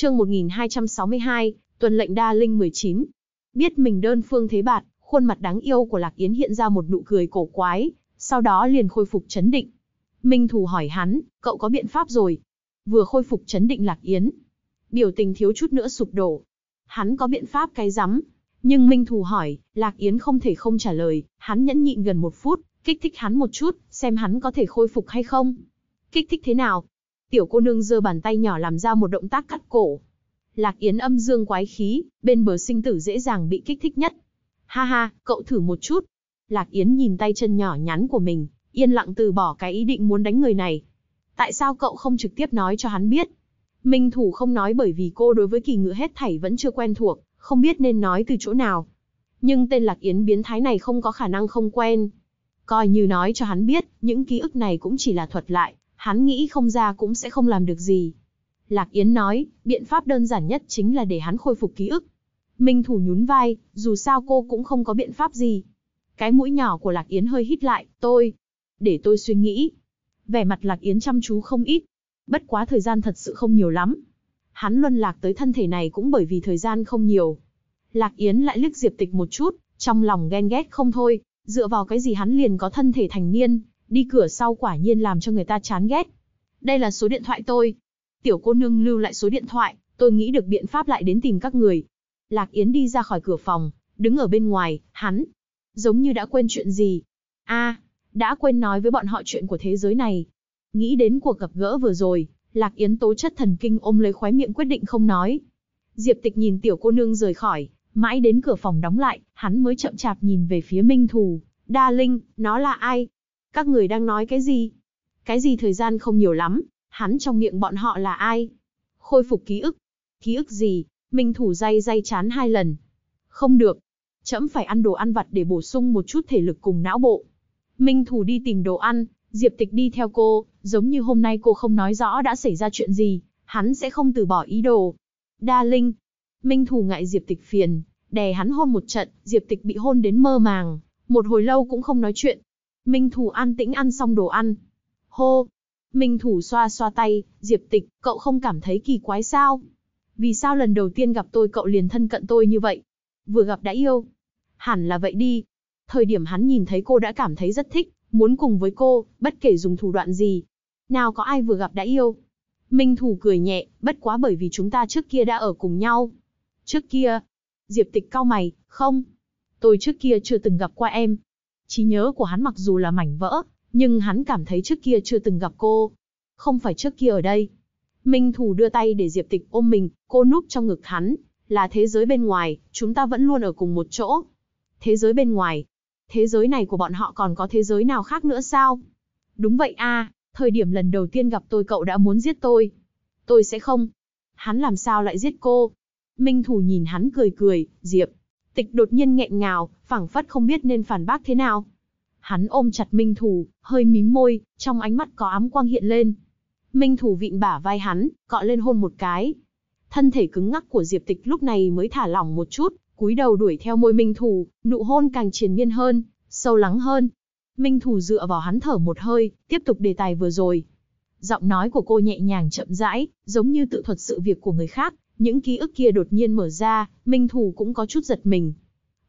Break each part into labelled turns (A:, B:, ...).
A: chương 1262, tuần lệnh đa linh 19. Biết mình đơn phương thế bạt, khuôn mặt đáng yêu của Lạc Yến hiện ra một nụ cười cổ quái, sau đó liền khôi phục chấn định. Minh Thù hỏi hắn, cậu có biện pháp rồi? Vừa khôi phục chấn định Lạc Yến, biểu tình thiếu chút nữa sụp đổ. Hắn có biện pháp cái rắm, nhưng Minh Thù hỏi, Lạc Yến không thể không trả lời, hắn nhẫn nhịn gần một phút, kích thích hắn một chút, xem hắn có thể khôi phục hay không. Kích thích thế nào, Tiểu cô nương giơ bàn tay nhỏ làm ra một động tác cắt cổ. Lạc Yến âm dương quái khí, bên bờ sinh tử dễ dàng bị kích thích nhất. Ha ha, cậu thử một chút. Lạc Yến nhìn tay chân nhỏ nhắn của mình, yên lặng từ bỏ cái ý định muốn đánh người này. Tại sao cậu không trực tiếp nói cho hắn biết? Minh Thủ không nói bởi vì cô đối với kỳ ngữ hết thảy vẫn chưa quen thuộc, không biết nên nói từ chỗ nào. Nhưng tên Lạc Yến biến thái này không có khả năng không quen. Coi như nói cho hắn biết, những ký ức này cũng chỉ là thuật lại, hắn nghĩ không ra cũng sẽ không làm được gì. Lạc Yến nói, biện pháp đơn giản nhất chính là để hắn khôi phục ký ức. Minh Thủ nhún vai, dù sao cô cũng không có biện pháp gì. Cái mũi nhỏ của Lạc Yến hơi hít lại, tôi, để tôi suy nghĩ. Vẻ mặt Lạc Yến chăm chú không ít, bất quá thời gian thật sự không nhiều lắm. Hắn luân lạc tới thân thể này cũng bởi vì thời gian không nhiều. Lạc Yến lại liếc Diệp Tịch một chút, trong lòng ghen ghét không thôi, dựa vào cái gì hắn liền có thân thể thành niên, đi cửa sau quả nhiên làm cho người ta chán ghét. Đây là số điện thoại tôi. Tiểu cô nương lưu lại số điện thoại, tôi nghĩ được biện pháp lại đến tìm các người. Lạc Yến đi ra khỏi cửa phòng, đứng ở bên ngoài, hắn. Giống như đã quên chuyện gì. a đã quên nói với bọn họ chuyện của thế giới này. Nghĩ đến cuộc gặp gỡ vừa rồi, Lạc Yến tố chất thần kinh ôm lấy khóe miệng quyết định không nói. Diệp Tịch nhìn tiểu cô nương rời khỏi, mãi đến cửa phòng đóng lại, hắn mới chậm chạp nhìn về phía Minh Thù. Đa Linh, nó là ai? các người đang nói cái gì? Cái gì thời gian không nhiều lắm, hắn trong miệng bọn họ là ai? Khôi phục ký ức. Ký ức gì? Minh thủ dây dây chán hai lần. Không được. Chấm phải ăn đồ ăn vặt để bổ sung một chút thể lực cùng não bộ. Minh thủ đi tìm đồ ăn, Diệp Tịch đi theo cô, giống như hôm nay cô không nói rõ đã xảy ra chuyện gì, hắn sẽ không từ bỏ ý đồ. Đa Linh. Minh thủ ngại Diệp Tịch phiền, đè hắn hôn một trận, Diệp Tịch bị hôn đến mơ màng, một hồi lâu cũng không nói chuyện, Minh Thủ an tĩnh ăn xong đồ ăn. Hô! Minh Thủ xoa xoa tay, Diệp Tịch, cậu không cảm thấy kỳ quái sao? Vì sao lần đầu tiên gặp tôi cậu liền thân cận tôi như vậy? Vừa gặp đã yêu. Hẳn là vậy đi. Thời điểm hắn nhìn thấy cô đã cảm thấy rất thích, muốn cùng với cô, bất kể dùng thủ đoạn gì. Nào có ai vừa gặp đã yêu? Minh Thủ cười nhẹ, bất quá bởi vì chúng ta trước kia đã ở cùng nhau. Trước kia? Diệp Tịch cau mày, không. Tôi trước kia chưa từng gặp qua em, trí nhớ của hắn mặc dù là mảnh vỡ, nhưng hắn cảm thấy trước kia chưa từng gặp cô. Không phải trước kia ở đây. Minh Thù đưa tay để Diệp Tịch ôm mình, cô núp trong ngực hắn, là thế giới bên ngoài, chúng ta vẫn luôn ở cùng một chỗ. Thế giới bên ngoài, thế giới này của bọn họ còn có thế giới nào khác nữa sao? Đúng vậy a, thời điểm lần đầu tiên gặp tôi cậu đã muốn giết tôi. Tôi sẽ không. Hắn làm sao lại giết cô? Minh Thù nhìn hắn cười cười, Diệp, Tịch đột nhiên nghẹn ngào, phảng phất không biết nên phản bác thế nào. Hắn ôm chặt Minh Thù, hơi mím môi, trong ánh mắt có ám quang hiện lên. Minh Thù vịn bả vai hắn, cọ lên hôn một cái. Thân thể cứng ngắc của Diệp Tịch lúc này mới thả lỏng một chút, cúi đầu đuổi theo môi Minh Thù, nụ hôn càng triền miên hơn, sâu lắng hơn. Minh Thù dựa vào hắn thở một hơi, tiếp tục đề tài vừa rồi. Giọng nói của cô nhẹ nhàng chậm rãi, giống như tự thuật sự việc của người khác, những ký ức kia đột nhiên mở ra, Minh Thù cũng có chút giật mình.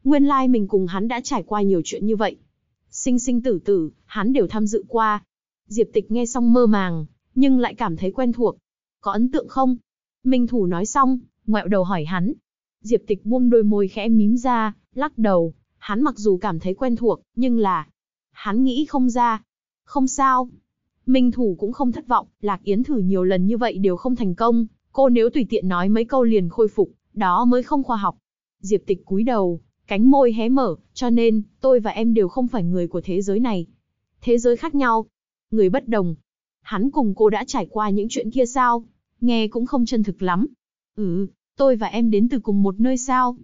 A: Nguyên lai like mình cùng hắn đã trải qua nhiều chuyện như vậy. Sinh sinh tử tử, hắn đều tham dự qua. Diệp Tịch nghe xong mơ màng, nhưng lại cảm thấy quen thuộc. Có ấn tượng không? Minh Thù nói xong, ngoẹo đầu hỏi hắn. Diệp Tịch buông đôi môi khẽ mím ra, lắc đầu. Hắn mặc dù cảm thấy quen thuộc, nhưng là... Hắn nghĩ không ra. Không sao. Minh Thủ cũng không thất vọng, Lạc Yến thử nhiều lần như vậy đều không thành công, Cô nếu tùy tiện nói mấy câu liền khôi phục, đó mới không khoa học. Diệp tịch cúi đầu, cánh môi hé mở, cho nên, tôi và em đều không phải người của thế giới này. Thế giới khác nhau, người bất đồng. Hắn cùng cô đã trải qua những chuyện kia sao? Nghe cũng không chân thực lắm. Ừ, tôi và em đến từ cùng một nơi sao?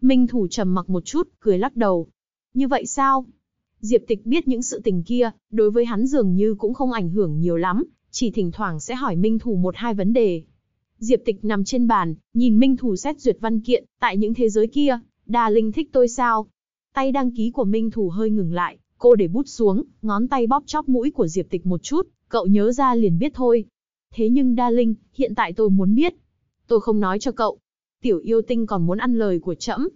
A: Minh Thủ trầm mặc một chút, cười lắc đầu. Như vậy sao? Diệp Tịch biết những sự tình kia, đối với hắn dường như cũng không ảnh hưởng nhiều lắm, chỉ thỉnh thoảng sẽ hỏi Minh Thủ một hai vấn đề, Diệp Tịch nằm trên bàn, nhìn Minh Thù xét duyệt văn kiện, tại những thế giới kia, Đa Linh thích tôi sao? Tay đăng ký của Minh Thù hơi ngừng lại, cô để bút xuống, ngón tay bóp chóp mũi của Diệp Tịch một chút, cậu nhớ ra liền biết thôi. Thế nhưng Đa Linh, hiện tại tôi muốn biết. Tôi không nói cho cậu. Tiểu yêu tinh còn muốn ăn lời của trẫm.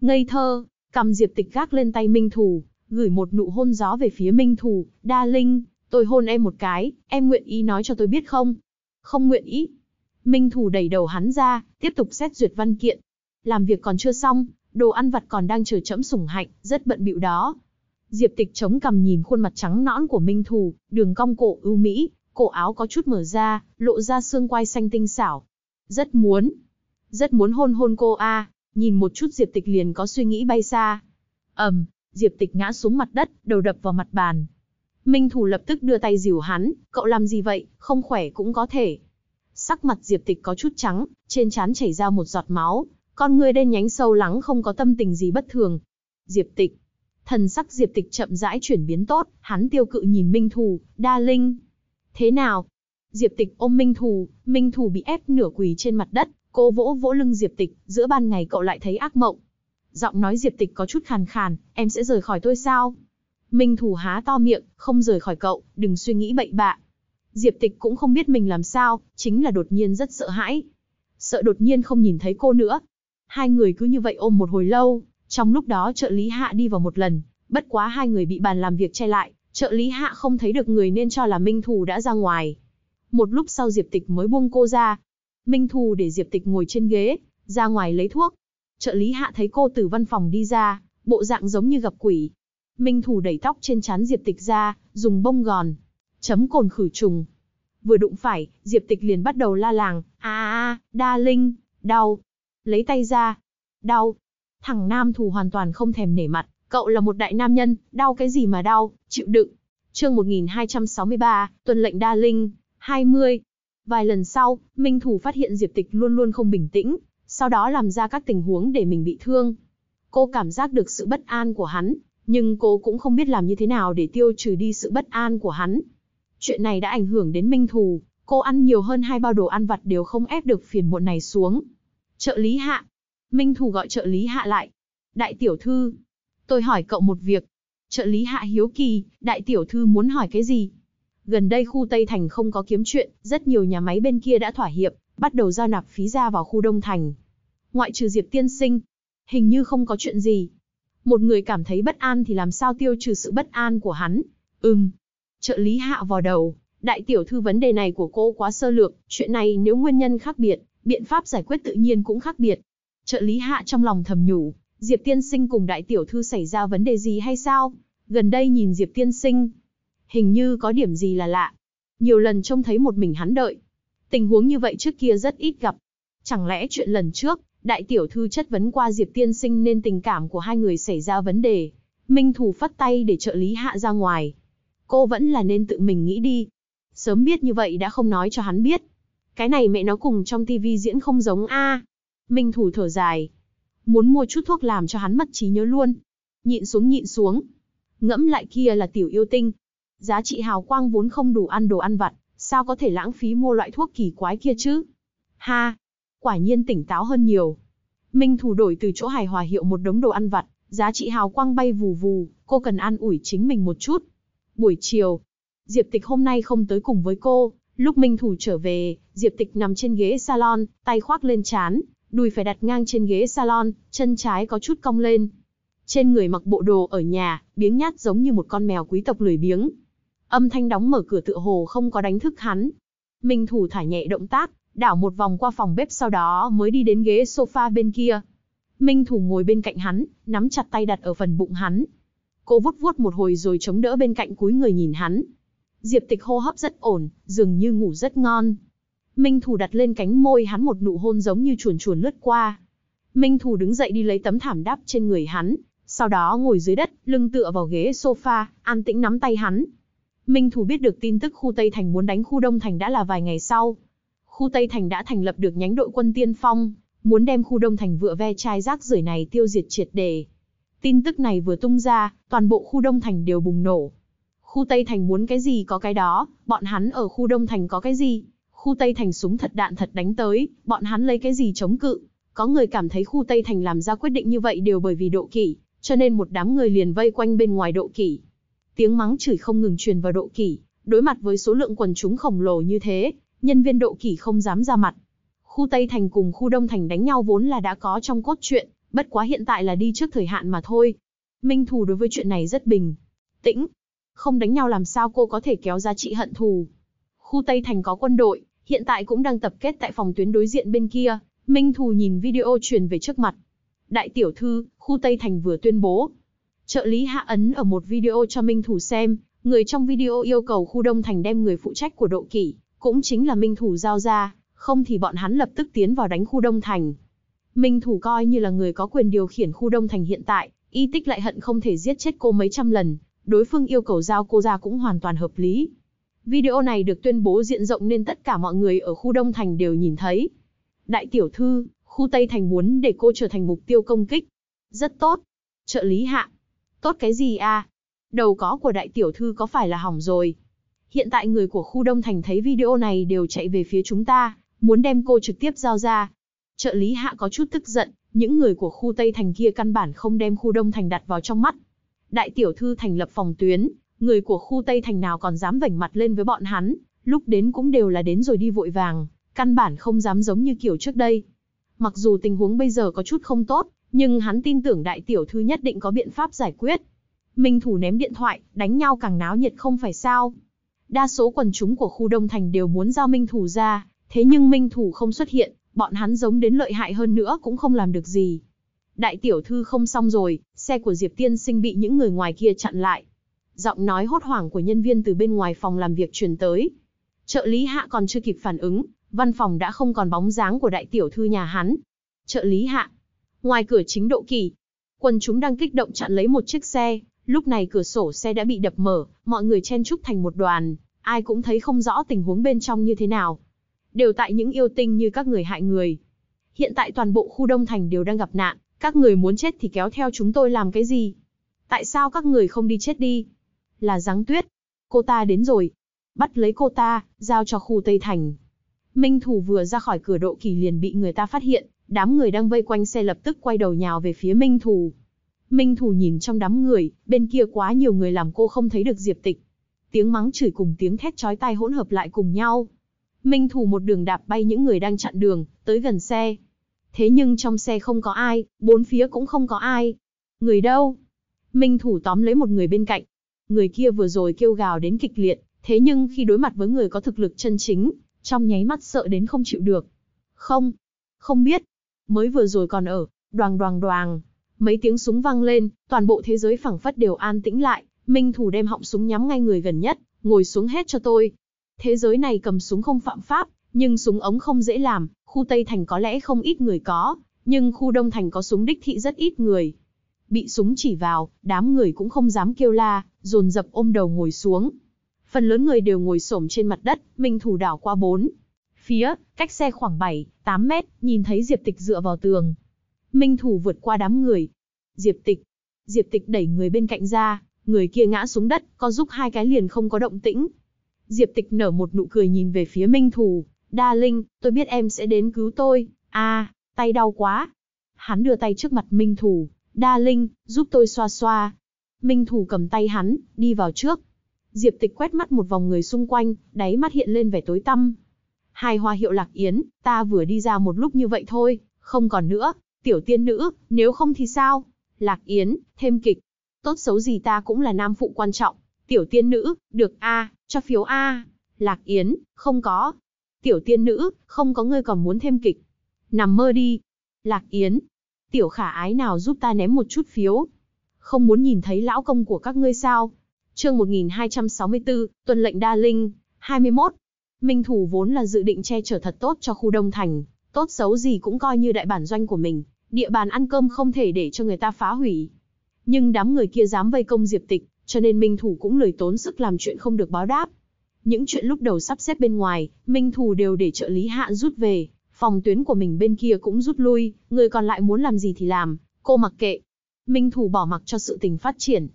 A: Ngây thơ, cầm Diệp Tịch gác lên tay Minh Thù, gửi một nụ hôn gió về phía Minh Thù, Đa Linh, tôi hôn em một cái, em nguyện ý nói cho tôi biết không? Không nguyện ý, Minh Thủ đẩy đầu hắn ra, tiếp tục xét duyệt văn kiện. Làm việc còn chưa xong, đồ ăn vặt còn đang chờ chẫm sủng hạnh, rất bận bịu đó. Diệp Tịch chống cằm nhìn khuôn mặt trắng nõn của Minh thủ, đường cong cổ ưu mỹ, cổ áo có chút mở ra, lộ ra xương quai xanh tinh xảo. Rất muốn, rất muốn hôn hôn cô a. Nhìn một chút Diệp Tịch liền có suy nghĩ bay xa. Ầm, um, Diệp Tịch ngã xuống mặt đất, đầu đập vào mặt bàn. Minh thủ lập tức đưa tay dìu hắn, cậu làm gì vậy, không khỏe cũng có thể. Sắc mặt Diệp Tịch có chút trắng, trên trán chảy ra một giọt máu, con người đen nhánh sâu lắng không có tâm tình gì bất thường. Diệp Tịch. Thần sắc Diệp Tịch chậm rãi chuyển biến tốt, hắn tiêu cự nhìn Minh Thù, "Đa Linh, thế nào?" Diệp Tịch ôm Minh Thù, Minh Thù bị ép nửa quỳ trên mặt đất, cô vỗ vỗ lưng Diệp Tịch, giữa ban ngày cậu lại thấy ác mộng. Giọng nói Diệp Tịch có chút khàn khàn, "Em sẽ rời khỏi tôi sao?" Minh Thù há to miệng, không rời khỏi cậu, đừng suy nghĩ bậy bạ. Diệp Tịch cũng không biết mình làm sao, chính là đột nhiên rất sợ hãi. Sợ đột nhiên không nhìn thấy cô nữa. Hai người cứ như vậy ôm một hồi lâu, trong lúc đó trợ lý hạ đi vào một lần, bất quá hai người bị bàn làm việc che lại, trợ lý hạ không thấy được người nên cho là Minh Thù đã ra ngoài. Một lúc sau Diệp Tịch mới buông cô ra. Minh Thù để Diệp Tịch ngồi trên ghế, ra ngoài lấy thuốc. Trợ lý hạ thấy cô từ văn phòng đi ra, bộ dạng giống như gặp quỷ. Minh Thù đẩy tóc trên trán Diệp Tịch ra, dùng bông gòn, chấm cồn khử trùng. Vừa đụng phải, Diệp Tịch liền bắt đầu la làng, a a, đa linh, đau. Lấy tay ra, đau. Thằng nam thù hoàn toàn không thèm nể mặt, cậu là một đại nam nhân, đau cái gì mà đau, chịu đựng. Chương 1263, tuần lệnh đa linh, 20. Vài lần sau, Minh Thủ phát hiện Diệp Tịch luôn luôn không bình tĩnh, sau đó làm ra các tình huống để mình bị thương. Cô cảm giác được sự bất an của hắn, nhưng cô cũng không biết làm như thế nào để tiêu trừ đi sự bất an của hắn. Chuyện này đã ảnh hưởng đến Minh Thù, cô ăn nhiều hơn hai bao đồ ăn vặt đều không ép được phiền muộn này xuống. Trợ lý hạ. Minh Thù gọi trợ lý hạ lại. Đại tiểu thư. Tôi hỏi cậu một việc. Trợ lý hạ hiếu kỳ, đại tiểu thư muốn hỏi cái gì? Gần đây khu Tây Thành không có kiếm chuyện, rất nhiều nhà máy bên kia đã thỏa hiệp, bắt đầu giao nạp phí ra vào khu Đông Thành. Ngoại trừ Diệp Tiên Sinh, hình như không có chuyện gì. Một người cảm thấy bất an thì làm sao tiêu trừ sự bất an của hắn? Ừm, Trợ lý hạ vào đầu, đại tiểu thư vấn đề này của cô quá sơ lược, chuyện này nếu nguyên nhân khác biệt, biện pháp giải quyết tự nhiên cũng khác biệt. Trợ lý hạ trong lòng thầm nhủ, Diệp Tiên Sinh cùng đại tiểu thư xảy ra vấn đề gì hay sao? Gần đây nhìn Diệp Tiên Sinh, hình như có điểm gì là lạ. Nhiều lần trông thấy một mình hắn đợi. Tình huống như vậy trước kia rất ít gặp. Chẳng lẽ chuyện lần trước, đại tiểu thư chất vấn qua Diệp Tiên Sinh nên tình cảm của hai người xảy ra vấn đề. Minh thủ phất tay để trợ lý hạ ra ngoài, cô vẫn là nên tự mình nghĩ đi. Sớm biết như vậy đã không nói cho hắn biết. Cái này mẹ nó cùng trong tivi diễn không giống a. Minh thủ thở dài. Muốn mua chút thuốc làm cho hắn mất trí nhớ luôn. Nhịn xuống nhịn xuống. Ngẫm lại kia là tiểu yêu tinh. Giá trị hào quang vốn không đủ ăn đồ ăn vặt, sao có thể lãng phí mua loại thuốc kỳ quái kia chứ? Ha! Quả nhiên tỉnh táo hơn nhiều. Minh thủ đổi từ chỗ hài hòa hiệu một đống đồ ăn vặt, giá trị hào quang bay vù vù, cô cần an ủi chính mình một chút. Buổi chiều, Diệp Tịch hôm nay không tới cùng với cô, lúc Minh Thủ trở về, Diệp Tịch nằm trên ghế salon, tay khoác lên chán, đùi phải đặt ngang trên ghế salon, chân trái có chút cong lên. Trên người mặc bộ đồ ở nhà, biếng nhát giống như một con mèo quý tộc lười biếng. Âm thanh đóng mở cửa tựa hồ không có đánh thức hắn. Minh Thủ thả nhẹ động tác, đảo một vòng qua phòng bếp sau đó mới đi đến ghế sofa bên kia. Minh Thủ ngồi bên cạnh hắn, nắm chặt tay đặt ở phần bụng hắn, Cô vuốt vuốt một hồi rồi chống đỡ bên cạnh cúi người nhìn hắn. Diệp Tịch hô hấp rất ổn, dường như ngủ rất ngon. Minh Thù đặt lên cánh môi hắn một nụ hôn giống như chuồn chuồn lướt qua. Minh Thù đứng dậy đi lấy tấm thảm đắp trên người hắn, sau đó ngồi dưới đất, lưng tựa vào ghế sofa, an tĩnh nắm tay hắn. Minh Thù biết được tin tức khu Tây Thành muốn đánh khu Đông Thành đã là vài ngày sau. Khu Tây Thành đã thành lập được nhánh đội quân tiên phong, muốn đem khu Đông Thành vựa ve chai rác rưởi này tiêu diệt triệt đề. Tin tức này vừa tung ra, toàn bộ khu Đông Thành đều bùng nổ. Khu Tây Thành muốn cái gì có cái đó, bọn hắn ở khu Đông Thành có cái gì. Khu Tây Thành súng thật đạn thật đánh tới, bọn hắn lấy cái gì chống cự. Có người cảm thấy khu Tây Thành làm ra quyết định như vậy đều bởi vì độ kỷ, cho nên một đám người liền vây quanh bên ngoài độ kỷ. Tiếng mắng chửi không ngừng truyền vào độ kỷ, đối mặt với số lượng quần chúng khổng lồ như thế, nhân viên độ kỷ không dám ra mặt. Khu Tây Thành cùng khu Đông Thành đánh nhau vốn là đã có trong cốt truyện, bất quá hiện tại là đi trước thời hạn mà thôi. Minh Thù đối với chuyện này rất bình, tĩnh. Không đánh nhau làm sao cô có thể kéo ra chị hận thù. Khu Tây Thành có quân đội, hiện tại cũng đang tập kết tại phòng tuyến đối diện bên kia. Minh Thù nhìn video truyền về trước mặt. Đại tiểu thư, khu Tây Thành vừa tuyên bố. Trợ lý hạ ấn ở một video cho Minh Thù xem, người trong video yêu cầu khu Đông Thành đem người phụ trách của độ kỷ, cũng chính là Minh Thù giao ra, không thì bọn hắn lập tức tiến vào đánh khu Đông Thành. Minh Thủ coi như là người có quyền điều khiển khu Đông Thành hiện tại, y tích lại hận không thể giết chết cô mấy trăm lần, đối phương yêu cầu giao cô ra cũng hoàn toàn hợp lý. Video này được tuyên bố diện rộng nên tất cả mọi người ở khu Đông Thành đều nhìn thấy. Đại tiểu thư, khu Tây Thành muốn để cô trở thành mục tiêu công kích. Rất tốt. Trợ lý hạ. Tốt cái gì à? Đầu có của đại tiểu thư có phải là hỏng rồi? Hiện tại người của khu Đông Thành thấy video này đều chạy về phía chúng ta, muốn đem cô trực tiếp giao ra, Trợ lý hạ có chút tức giận, những người của khu Tây Thành kia căn bản không đem khu Đông Thành đặt vào trong mắt. Đại tiểu thư thành lập phòng tuyến, người của khu Tây Thành nào còn dám vảnh mặt lên với bọn hắn, lúc đến cũng đều là đến rồi đi vội vàng, căn bản không dám giống như kiểu trước đây. Mặc dù tình huống bây giờ có chút không tốt, nhưng hắn tin tưởng đại tiểu thư nhất định có biện pháp giải quyết. Minh thủ ném điện thoại, đánh nhau càng náo nhiệt không phải sao. Đa số quần chúng của khu Đông Thành đều muốn giao Minh thủ ra, thế nhưng Minh thủ không xuất hiện, bọn hắn giống đến lợi hại hơn nữa cũng không làm được gì. Đại tiểu thư không xong rồi, xe của Diệp Tiên sinh bị những người ngoài kia chặn lại. Giọng nói hốt hoảng của nhân viên từ bên ngoài phòng làm việc truyền tới. Trợ lý hạ còn chưa kịp phản ứng, văn phòng đã không còn bóng dáng của đại tiểu thư nhà hắn. Trợ lý hạ. Ngoài cửa chính độ kỳ, quần chúng đang kích động chặn lấy một chiếc xe, lúc này cửa sổ xe đã bị đập mở, mọi người chen trúc thành một đoàn, ai cũng thấy không rõ tình huống bên trong như thế nào đều tại những yêu tinh như các người hại người. Hiện tại toàn bộ khu Đông Thành đều đang gặp nạn, các người muốn chết thì kéo theo chúng tôi làm cái gì? Tại sao các người không đi chết đi? Là Giáng Tuyết. Cô ta đến rồi. Bắt lấy cô ta, giao cho khu Tây Thành. Minh Thủ vừa ra khỏi cửa độ kỳ liền bị người ta phát hiện, đám người đang vây quanh xe lập tức quay đầu nhào về phía Minh Thủ. Minh Thủ nhìn trong đám người, bên kia quá nhiều người làm cô không thấy được Diệp Tịch. Tiếng mắng chửi cùng tiếng thét chói tai hỗn hợp lại cùng nhau, Minh Thù một đường đạp bay những người đang chặn đường, tới gần xe. Thế nhưng trong xe không có ai, bốn phía cũng không có ai. Người đâu? Minh Thủ tóm lấy một người bên cạnh. Người kia vừa rồi kêu gào đến kịch liệt, thế nhưng khi đối mặt với người có thực lực chân chính, trong nháy mắt sợ đến không chịu được. Không, không biết. Mới vừa rồi còn ở, đoàng đoàng đoàng. Mấy tiếng súng vang lên, toàn bộ thế giới phẳng phất đều an tĩnh lại. Minh Thủ đem họng súng nhắm ngay người gần nhất, ngồi xuống hết cho tôi. Thế giới này cầm súng không phạm pháp, nhưng súng ống không dễ làm, khu Tây Thành có lẽ không ít người có, nhưng khu Đông Thành có súng đích thị rất ít người. Bị súng chỉ vào, đám người cũng không dám kêu la, dồn dập ôm đầu ngồi xuống. Phần lớn người đều ngồi xổm trên mặt đất, mình thủ đảo qua bốn. Phía, cách xe khoảng 7, 8 mét, nhìn thấy Diệp Tịch dựa vào tường. Minh Thủ vượt qua đám người. Diệp Tịch. Diệp Tịch đẩy người bên cạnh ra, người kia ngã xuống đất, có giúp hai cái liền không có động tĩnh, Diệp Tịch nở một nụ cười nhìn về phía Minh Thù, "Đa Linh, tôi biết em sẽ đến cứu tôi. A, à, tay đau quá." Hắn đưa tay trước mặt Minh Thù, "Đa Linh, giúp tôi xoa xoa." Minh Thù cầm tay hắn, đi vào trước. Diệp Tịch quét mắt một vòng người xung quanh, đáy mắt hiện lên vẻ tối tăm. Hai hoa hiệu Lạc Yến, ta vừa đi ra một lúc như vậy thôi, không còn nữa, tiểu tiên nữ, nếu không thì sao? Lạc Yến, thêm kịch. Tốt xấu gì ta cũng là nam phụ quan trọng, Tiểu tiên nữ, được A, cho phiếu A. Lạc Yến, không có. Tiểu tiên nữ, không có ngươi còn muốn thêm kịch. Nằm mơ đi. Lạc Yến, tiểu khả ái nào giúp ta ném một chút phiếu. Không muốn nhìn thấy lão công của các ngươi sao. chương 1264, tuần lệnh đa linh, 21. Minh Thủ vốn là dự định che chở thật tốt cho khu Đông Thành, tốt xấu gì cũng coi như đại bản doanh của mình, địa bàn ăn cơm không thể để cho người ta phá hủy. Nhưng đám người kia dám vây công Diệp Tịch, cho nên Minh Thủ cũng lười tốn sức làm chuyện không được báo đáp. Những chuyện lúc đầu sắp xếp bên ngoài, Minh Thủ đều để trợ lý hạ rút về, phòng tuyến của mình bên kia cũng rút lui, người còn lại muốn làm gì thì làm, cô mặc kệ. Minh Thủ bỏ mặc cho sự tình phát triển.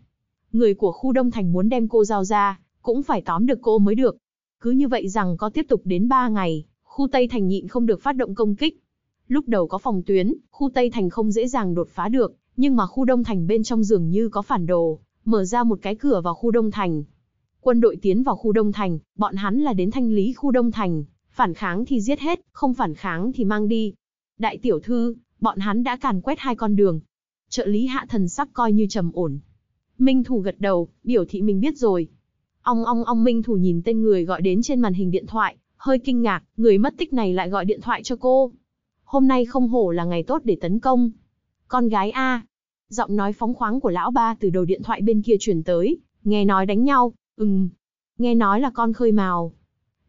A: Người của khu Đông Thành muốn đem cô giao ra, cũng phải tóm được cô mới được. Cứ như vậy rằng có tiếp tục đến 3 ngày, khu Tây Thành nhịn không được phát động công kích. Lúc đầu có phòng tuyến, khu Tây Thành không dễ dàng đột phá được, nhưng mà khu Đông Thành bên trong dường như có phản đồ, mở ra một cái cửa vào khu Đông Thành. Quân đội tiến vào khu Đông Thành, bọn hắn là đến thanh lý khu Đông Thành, phản kháng thì giết hết, không phản kháng thì mang đi. Đại tiểu thư, bọn hắn đã càn quét hai con đường. Trợ lý hạ thần sắc coi như trầm ổn. Minh Thủ gật đầu, biểu thị mình biết rồi. Ong ong ong Minh Thủ nhìn tên người gọi đến trên màn hình điện thoại, hơi kinh ngạc, người mất tích này lại gọi điện thoại cho cô. Hôm nay không hổ là ngày tốt để tấn công. Con gái A, Giọng nói phóng khoáng của lão ba từ đầu điện thoại bên kia truyền tới, nghe nói đánh nhau, ừm, nghe nói là con khơi mào.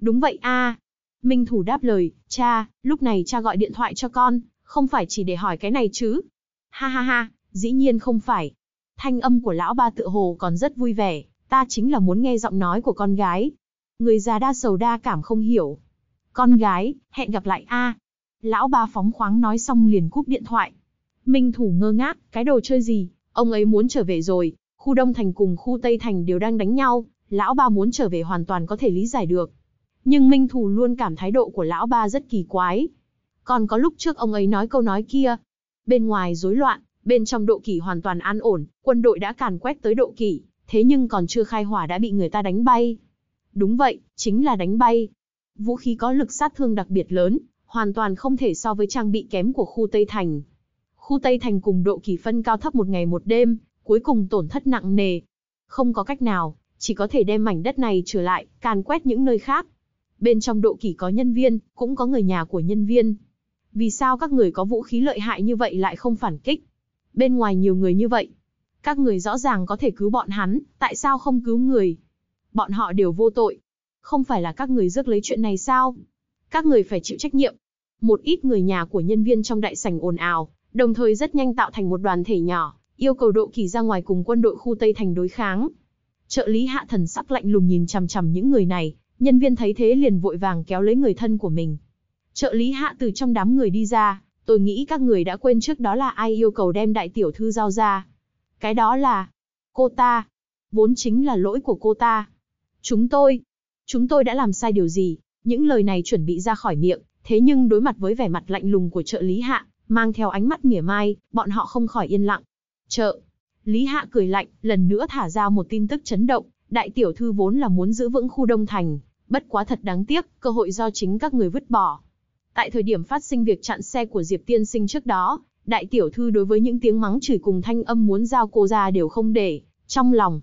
A: Đúng vậy a. Minh Thủ đáp lời, cha, lúc này cha gọi điện thoại cho con, không phải chỉ để hỏi cái này chứ. Ha ha ha, dĩ nhiên không phải. Thanh âm của lão ba tựa hồ còn rất vui vẻ, ta chính là muốn nghe giọng nói của con gái. Người già đa sầu đa cảm không hiểu. Con gái, hẹn gặp lại a. Lão ba phóng khoáng nói xong liền cúp điện thoại. Minh Thủ ngơ ngác, cái đồ chơi gì, ông ấy muốn trở về rồi, khu Đông Thành cùng khu Tây Thành đều đang đánh nhau, lão ba muốn trở về hoàn toàn có thể lý giải được. Nhưng Minh Thủ luôn cảm thái độ của lão ba rất kỳ quái. Còn có lúc trước ông ấy nói câu nói kia, bên ngoài rối loạn, bên trong độ kỷ hoàn toàn an ổn, quân đội đã càn quét tới độ kỷ, thế nhưng còn chưa khai hỏa đã bị người ta đánh bay. Đúng vậy, chính là đánh bay. Vũ khí có lực sát thương đặc biệt lớn, hoàn toàn không thể so với trang bị kém của khu Tây Thành. Khu Tây Thành cùng độ kỳ phân cao thấp một ngày một đêm, cuối cùng tổn thất nặng nề. Không có cách nào, chỉ có thể đem mảnh đất này trở lại, càn quét những nơi khác. Bên trong độ kỳ có nhân viên, cũng có người nhà của nhân viên. Vì sao các người có vũ khí lợi hại như vậy lại không phản kích? Bên ngoài nhiều người như vậy. Các người rõ ràng có thể cứu bọn hắn, tại sao không cứu người? Bọn họ đều vô tội. Không phải là các người rước lấy chuyện này sao? Các người phải chịu trách nhiệm. Một ít người nhà của nhân viên trong đại sảnh ồn ào, đồng thời rất nhanh tạo thành một đoàn thể nhỏ, yêu cầu Độ Kỳ ra ngoài cùng quân đội khu Tây thành đối kháng. Trợ lý Hạ Thần sắc lạnh lùng nhìn chằm chằm những người này, nhân viên thấy thế liền vội vàng kéo lấy người thân của mình. Trợ lý Hạ từ trong đám người đi ra, tôi nghĩ các người đã quên trước đó là ai yêu cầu đem đại tiểu thư giao ra. Cái đó là cô ta, vốn chính là lỗi của cô ta. Chúng tôi, chúng tôi đã làm sai điều gì? Những lời này chuẩn bị ra khỏi miệng, thế nhưng đối mặt với vẻ mặt lạnh lùng của trợ lý Hạ, Mang theo ánh mắt mỉa mai, bọn họ không khỏi yên lặng. Chợ. Lý Hạ cười lạnh, lần nữa thả ra một tin tức chấn động, đại tiểu thư vốn là muốn giữ vững khu Đông Thành, bất quá thật đáng tiếc, cơ hội do chính các người vứt bỏ. Tại thời điểm phát sinh việc chặn xe của Diệp Tiên Sinh trước đó, đại tiểu thư đối với những tiếng mắng chửi cùng thanh âm muốn giao cô ra đều không để trong lòng,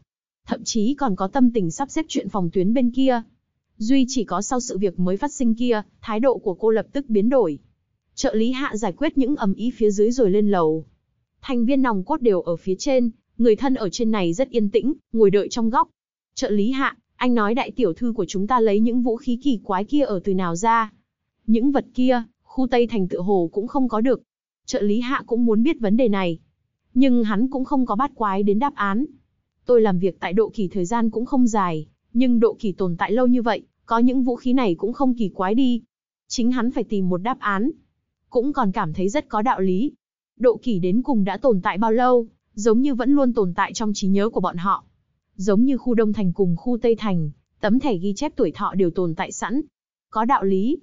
A: thậm chí còn có tâm tình sắp xếp chuyện phòng tuyến bên kia. Duy chỉ có sau sự việc mới phát sinh kia, thái độ của cô lập tức biến đổi. Trợ lý hạ giải quyết những ầm ý phía dưới rồi lên lầu. Thành viên nòng cốt đều ở phía trên, người thân ở trên này rất yên tĩnh, ngồi đợi trong góc. Trợ lý hạ, anh nói đại tiểu thư của chúng ta lấy những vũ khí kỳ quái kia ở từ nào ra. Những vật kia, khu Tây Thành tự hồ cũng không có được. Trợ lý hạ cũng muốn biết vấn đề này. Nhưng hắn cũng không có bát quái đến đáp án. Tôi làm việc tại độ kỳ thời gian cũng không dài, nhưng độ kỳ tồn tại lâu như vậy, có những vũ khí này cũng không kỳ quái đi. Chính hắn phải tìm một đáp án, cũng còn cảm thấy rất có đạo lý. Độ kỷ đến cùng đã tồn tại bao lâu, giống như vẫn luôn tồn tại trong trí nhớ của bọn họ. Giống như khu Đông Thành cùng khu Tây Thành, tấm thẻ ghi chép tuổi thọ đều tồn tại sẵn. Có đạo lý.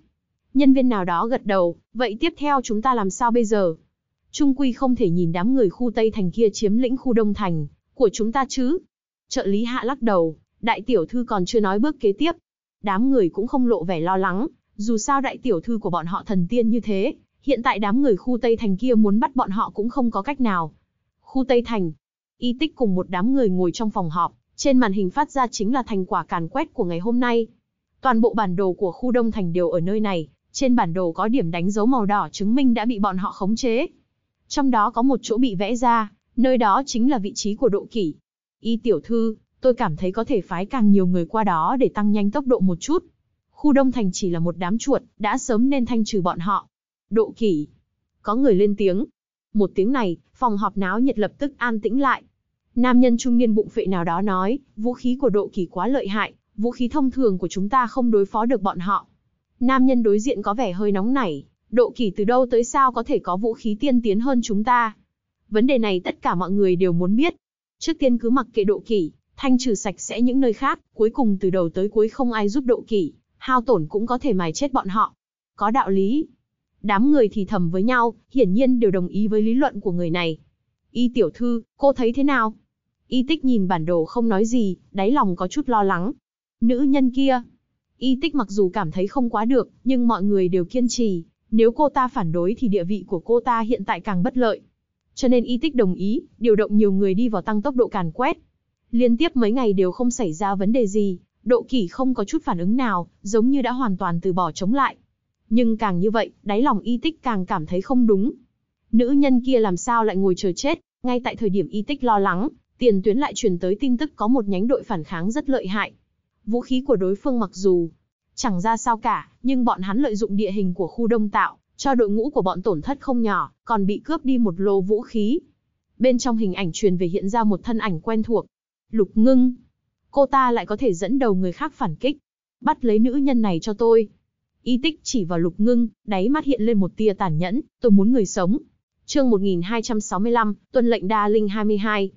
A: Nhân viên nào đó gật đầu, vậy tiếp theo chúng ta làm sao bây giờ? Trung Quy không thể nhìn đám người khu Tây Thành kia chiếm lĩnh khu Đông Thành, của chúng ta chứ. Trợ lý hạ lắc đầu, đại tiểu thư còn chưa nói bước kế tiếp. Đám người cũng không lộ vẻ lo lắng, dù sao đại tiểu thư của bọn họ thần tiên như thế, hiện tại đám người khu Tây Thành kia muốn bắt bọn họ cũng không có cách nào. Khu Tây Thành, y tích cùng một đám người ngồi trong phòng họp, trên màn hình phát ra chính là thành quả càn quét của ngày hôm nay. Toàn bộ bản đồ của khu Đông Thành đều ở nơi này, trên bản đồ có điểm đánh dấu màu đỏ chứng minh đã bị bọn họ khống chế. Trong đó có một chỗ bị vẽ ra, nơi đó chính là vị trí của độ kỷ. Y tiểu thư, tôi cảm thấy có thể phái càng nhiều người qua đó để tăng nhanh tốc độ một chút. Khu Đông Thành chỉ là một đám chuột, đã sớm nên thanh trừ bọn họ. Độ kỷ. Có người lên tiếng. Một tiếng này, phòng họp náo nhiệt lập tức an tĩnh lại. Nam nhân trung niên bụng phệ nào đó nói, vũ khí của độ kỷ quá lợi hại, vũ khí thông thường của chúng ta không đối phó được bọn họ. Nam nhân đối diện có vẻ hơi nóng nảy, độ kỷ từ đâu tới sao có thể có vũ khí tiên tiến hơn chúng ta. Vấn đề này tất cả mọi người đều muốn biết. Trước tiên cứ mặc kệ độ kỷ, thanh trừ sạch sẽ những nơi khác, cuối cùng từ đầu tới cuối không ai giúp độ kỷ, hao tổn cũng có thể mài chết bọn họ. Có đạo lý, Đám người thì thầm với nhau, hiển nhiên đều đồng ý với lý luận của người này. Y tiểu thư, cô thấy thế nào? Y tích nhìn bản đồ không nói gì, đáy lòng có chút lo lắng. Nữ nhân kia. Y tích mặc dù cảm thấy không quá được, nhưng mọi người đều kiên trì. Nếu cô ta phản đối thì địa vị của cô ta hiện tại càng bất lợi. Cho nên y tích đồng ý, điều động nhiều người đi vào tăng tốc độ càn quét. Liên tiếp mấy ngày đều không xảy ra vấn đề gì, độ kỷ không có chút phản ứng nào, giống như đã hoàn toàn từ bỏ chống lại. Nhưng càng như vậy, đáy lòng y tích càng cảm thấy không đúng. Nữ nhân kia làm sao lại ngồi chờ chết, ngay tại thời điểm y tích lo lắng, tiền tuyến lại truyền tới tin tức có một nhánh đội phản kháng rất lợi hại. Vũ khí của đối phương mặc dù chẳng ra sao cả, nhưng bọn hắn lợi dụng địa hình của khu đông tạo, cho đội ngũ của bọn tổn thất không nhỏ, còn bị cướp đi một lô vũ khí. Bên trong hình ảnh truyền về hiện ra một thân ảnh quen thuộc. Lục ngưng. Cô ta lại có thể dẫn đầu người khác phản kích. Bắt lấy nữ nhân này cho tôi. Y tích chỉ vào lục ngưng, đáy mắt hiện lên một tia tàn nhẫn, tôi muốn người sống. chương 1265, Tuần lệnh đa linh 22.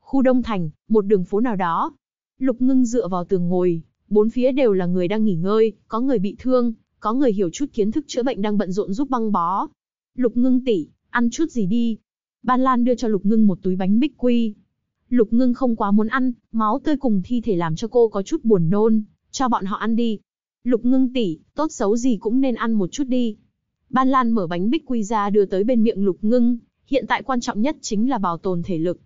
A: Khu Đông Thành, một đường phố nào đó. Lục ngưng dựa vào tường ngồi, bốn phía đều là người đang nghỉ ngơi, có người bị thương, có người hiểu chút kiến thức chữa bệnh đang bận rộn giúp băng bó. Lục ngưng tỉ, ăn chút gì đi. Ban Lan đưa cho Lục ngưng một túi bánh bích quy. Lục ngưng không quá muốn ăn, máu tươi cùng thi thể làm cho cô có chút buồn nôn, cho bọn họ ăn đi, Lục ngưng tỷ, tốt xấu gì cũng nên ăn một chút đi. Ban Lan mở bánh bích quy ra đưa tới bên miệng lục ngưng, hiện tại quan trọng nhất chính là bảo tồn thể lực.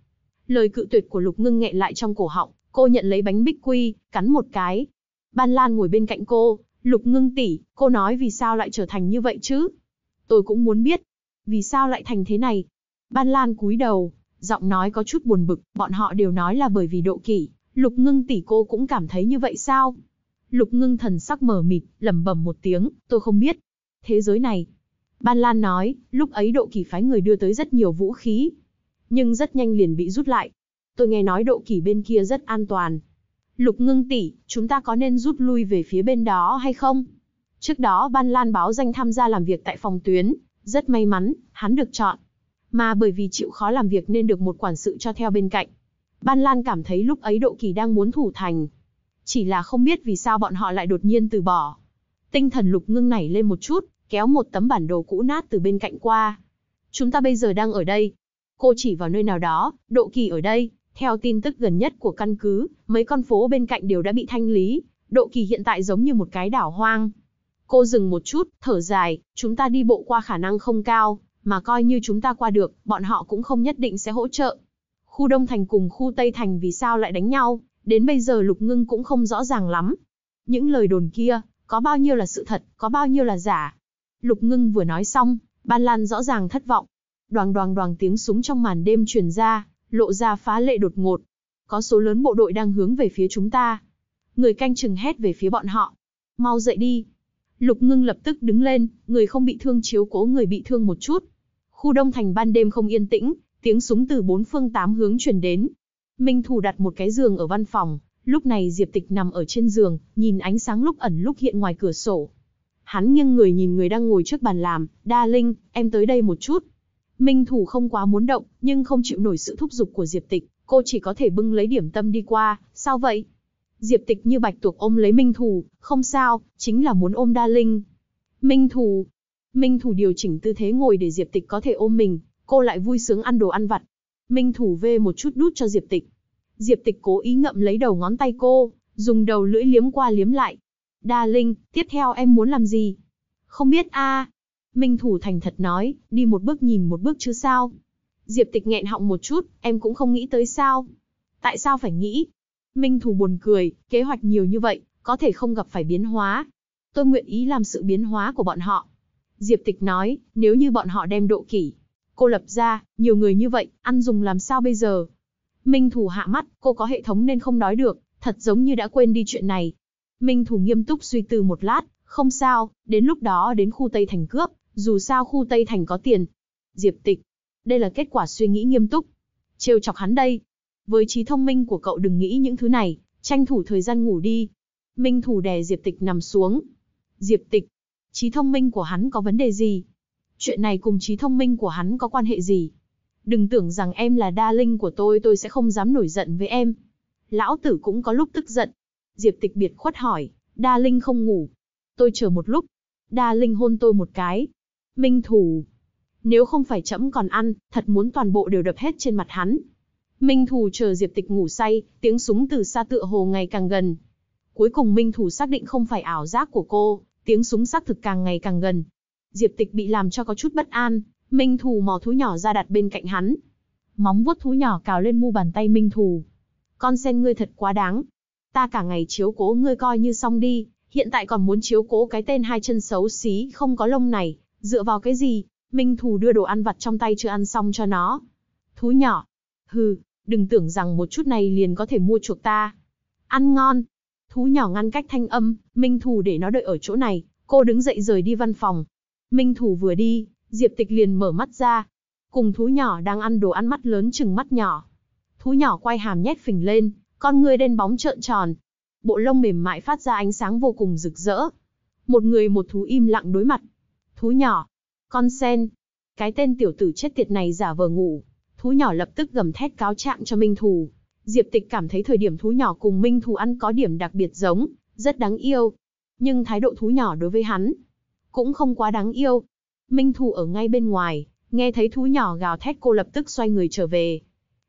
A: Lời cự tuyệt của lục ngưng nghẹn lại trong cổ họng, cô nhận lấy bánh bích quy, cắn một cái. Ban Lan ngồi bên cạnh cô, lục ngưng tỷ, cô nói vì sao lại trở thành như vậy chứ? Tôi cũng muốn biết, vì sao lại thành thế này? Ban Lan cúi đầu, giọng nói có chút buồn bực, bọn họ đều nói là bởi vì độ kỷ, lục ngưng tỷ cô cũng cảm thấy như vậy sao? Lục ngưng thần sắc mờ mịt, lẩm bẩm một tiếng, tôi không biết. Thế giới này. Ban Lan nói, lúc ấy độ kỳ phái người đưa tới rất nhiều vũ khí. Nhưng rất nhanh liền bị rút lại. Tôi nghe nói độ kỳ bên kia rất an toàn. Lục ngưng tỷ, chúng ta có nên rút lui về phía bên đó hay không? Trước đó Ban Lan báo danh tham gia làm việc tại phòng tuyến, rất may mắn, hắn được chọn. Mà bởi vì chịu khó làm việc nên được một quản sự cho theo bên cạnh. Ban Lan cảm thấy lúc ấy Độ Kỳ đang muốn thủ thành, chỉ là không biết vì sao bọn họ lại đột nhiên từ bỏ. Tinh thần lục ngưng nảy lên một chút, kéo một tấm bản đồ cũ nát từ bên cạnh qua. Chúng ta bây giờ đang ở đây. Cô chỉ vào nơi nào đó, độ kỳ ở đây, theo tin tức gần nhất của căn cứ, mấy con phố bên cạnh đều đã bị thanh lý, độ kỳ hiện tại giống như một cái đảo hoang. Cô dừng một chút, thở dài, chúng ta đi bộ qua khả năng không cao, mà coi như chúng ta qua được, bọn họ cũng không nhất định sẽ hỗ trợ. Khu Đông Thành cùng khu Tây Thành vì sao lại đánh nhau, Đến bây giờ Lục Ngưng cũng không rõ ràng lắm. Những lời đồn kia, có bao nhiêu là sự thật, có bao nhiêu là giả. Lục Ngưng vừa nói xong, Ban Lan rõ ràng thất vọng. Đoàng đoàng đoàng tiếng súng trong màn đêm truyền ra, lộ ra phá lệ đột ngột. Có số lớn bộ đội đang hướng về phía chúng ta. Người canh chừng hét về phía bọn họ. Mau dậy đi. Lục ngưng lập tức đứng lên, người không bị thương chiếu cố người bị thương một chút. Khu đông thành ban đêm không yên tĩnh, tiếng súng từ bốn phương tám hướng truyền đến, Minh Thù đặt một cái giường ở văn phòng, lúc này Diệp Tịch nằm ở trên giường, nhìn ánh sáng lúc ẩn lúc hiện ngoài cửa sổ. Hắn nghiêng người nhìn người đang ngồi trước bàn làm, "Đa Linh, em tới đây một chút." Minh Thù không quá muốn động, nhưng không chịu nổi sự thúc giục của Diệp Tịch, cô chỉ có thể bưng lấy điểm tâm đi qua, "Sao vậy?" Diệp Tịch như bạch tuộc ôm lấy Minh Thù, "Không sao, chính là muốn ôm Đa Linh." "Minh Thù." Minh Thù điều chỉnh tư thế ngồi để Diệp Tịch có thể ôm mình, cô lại vui sướng ăn đồ ăn vặt, Minh thủ vê một chút đút cho Diệp Tịch. Diệp Tịch cố ý ngậm lấy đầu ngón tay cô, dùng đầu lưỡi liếm qua liếm lại. Đa Linh, tiếp theo em muốn làm gì? Không biết a. Minh thủ thành thật nói, đi một bước nhìn một bước chứ sao. Diệp Tịch nghẹn họng một chút, em cũng không nghĩ tới sao. Tại sao phải nghĩ? Minh thủ buồn cười, kế hoạch nhiều như vậy, có thể không gặp phải biến hóa. Tôi nguyện ý làm sự biến hóa của bọn họ. Diệp Tịch nói, nếu như bọn họ đem độ kỷ, Cô lập ra, nhiều người như vậy, ăn dùng làm sao bây giờ? Minh Thủ hạ mắt, cô có hệ thống nên không đói được, thật giống như đã quên đi chuyện này. Minh Thủ nghiêm túc suy tư một lát, không sao, đến lúc đó đến khu Tây Thành cướp, dù sao khu Tây Thành có tiền. Diệp Tịch, đây là kết quả suy nghĩ nghiêm túc. Trêu chọc hắn đây. Với trí thông minh của cậu đừng nghĩ những thứ này, tranh thủ thời gian ngủ đi. Minh Thủ đè Diệp Tịch nằm xuống. Diệp Tịch, trí thông minh của hắn có vấn đề gì? Chuyện này cùng trí thông minh của hắn có quan hệ gì? Đừng tưởng rằng em là đa linh của tôi tôi sẽ không dám nổi giận với em. Lão tử cũng có lúc tức giận. Diệp tịch biệt khuất hỏi, đa linh không ngủ. Tôi chờ một lúc. Đa linh hôn tôi một cái. Minh thủ. Nếu không phải chấm còn ăn, thật muốn toàn bộ đều đập hết trên mặt hắn. Minh Thù chờ Diệp Tịch ngủ say, tiếng súng từ xa tựa hồ ngày càng gần. Cuối cùng Minh Thù xác định không phải ảo giác của cô, tiếng súng xác thực càng ngày càng gần, Diệp Tịch bị làm cho có chút bất an, Minh Thù mò thú nhỏ ra đặt bên cạnh hắn. Móng vuốt thú nhỏ cào lên mu bàn tay Minh Thù. Con sen ngươi thật quá đáng. Ta cả ngày chiếu cố ngươi coi như xong đi, hiện tại còn muốn chiếu cố cái tên hai chân xấu xí không có lông này, dựa vào cái gì? Minh Thù đưa đồ ăn vặt trong tay chưa ăn xong cho nó. Thú nhỏ. Hừ, đừng tưởng rằng một chút này liền có thể mua chuộc ta. Ăn ngon. Thú nhỏ ngăn cách thanh âm, Minh Thù để nó đợi ở chỗ này, cô đứng dậy rời đi văn phòng, Minh Thủ vừa đi, Diệp Tịch liền mở mắt ra. Cùng thú nhỏ đang ăn đồ ăn mắt lớn chừng mắt nhỏ. Thú nhỏ quay hàm nhét phình lên, con người đen bóng trợn tròn. Bộ lông mềm mại phát ra ánh sáng vô cùng rực rỡ. Một người một thú im lặng đối mặt. Thú nhỏ. Con sen. Cái tên tiểu tử chết tiệt này giả vờ ngủ. Thú nhỏ lập tức gầm thét cáo trạng cho Minh Thù. Diệp Tịch cảm thấy thời điểm thú nhỏ cùng Minh Thù ăn có điểm đặc biệt giống, rất đáng yêu. Nhưng thái độ thú nhỏ đối với hắn, cũng không quá đáng yêu. Minh Thu ở ngay bên ngoài, nghe thấy thú nhỏ gào thét cô lập tức xoay người trở về.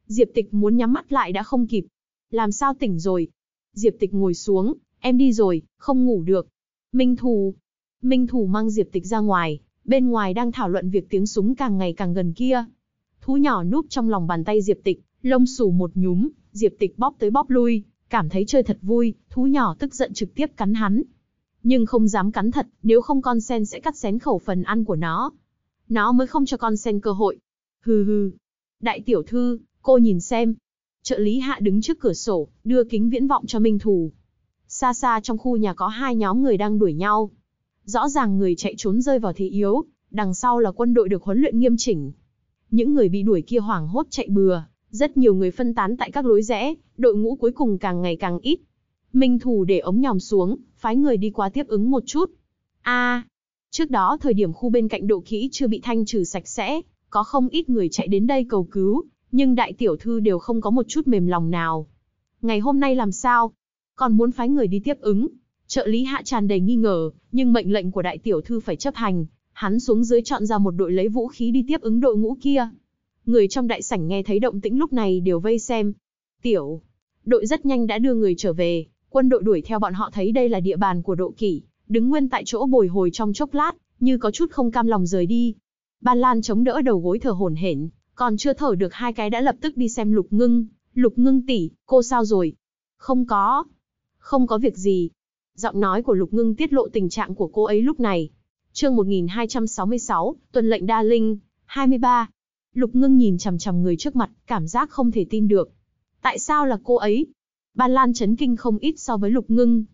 A: Diệp Tịch muốn nhắm mắt lại đã không kịp. Làm sao tỉnh rồi? Diệp Tịch ngồi xuống, em đi rồi, không ngủ được. Minh Thù. Minh Thù mang Diệp Tịch ra ngoài, bên ngoài đang thảo luận việc tiếng súng càng ngày càng gần kia. Thú nhỏ núp trong lòng bàn tay Diệp Tịch, lông xù một nhúm, Diệp Tịch bóp tới bóp lui, cảm thấy chơi thật vui, thú nhỏ tức giận trực tiếp cắn hắn, nhưng không dám cắn thật, nếu không con sen sẽ cắt xén khẩu phần ăn của nó. Nó mới không cho con sen cơ hội. Hừ hừ. Đại tiểu thư, cô nhìn xem. Trợ lý hạ đứng trước cửa sổ, đưa kính viễn vọng cho Minh Thù. Xa xa trong khu nhà có hai nhóm người đang đuổi nhau. Rõ ràng người chạy trốn rơi vào thế yếu, đằng sau là quân đội được huấn luyện nghiêm chỉnh. Những người bị đuổi kia hoảng hốt chạy bừa, rất nhiều người phân tán tại các lối rẽ, đội ngũ cuối cùng càng ngày càng ít, Minh thủ để ống nhòm xuống, phái người đi qua tiếp ứng một chút. A, trước đó thời điểm khu bên cạnh độ kỹ chưa bị thanh trừ sạch sẽ, có không ít người chạy đến đây cầu cứu, nhưng đại tiểu thư đều không có một chút mềm lòng nào. Ngày hôm nay làm sao? Còn muốn phái người đi tiếp ứng. Trợ lý hạ tràn đầy nghi ngờ, nhưng mệnh lệnh của đại tiểu thư phải chấp hành. Hắn xuống dưới chọn ra một đội lấy vũ khí đi tiếp ứng đội ngũ kia. Người trong đại sảnh nghe thấy động tĩnh lúc này đều vây xem. Tiểu, đội rất nhanh đã đưa người trở về, quân đội đuổi theo bọn họ thấy đây là địa bàn của độ kỷ, đứng nguyên tại chỗ bồi hồi trong chốc lát, như có chút không cam lòng rời đi. Ban Lan chống đỡ đầu gối thở hổn hển, còn chưa thở được hai cái đã lập tức đi xem Lục Ngưng, "Lục Ngưng tỷ, cô sao rồi?" "Không có." "Không có việc gì." Giọng nói của Lục Ngưng tiết lộ tình trạng của cô ấy lúc này. Chương 1266, tuần lệnh đa linh, 23. Lục Ngưng nhìn chằm chằm người trước mặt, cảm giác không thể tin được. Tại sao là cô ấy? Ban Lan chấn kinh không ít so với Lục Ngưng.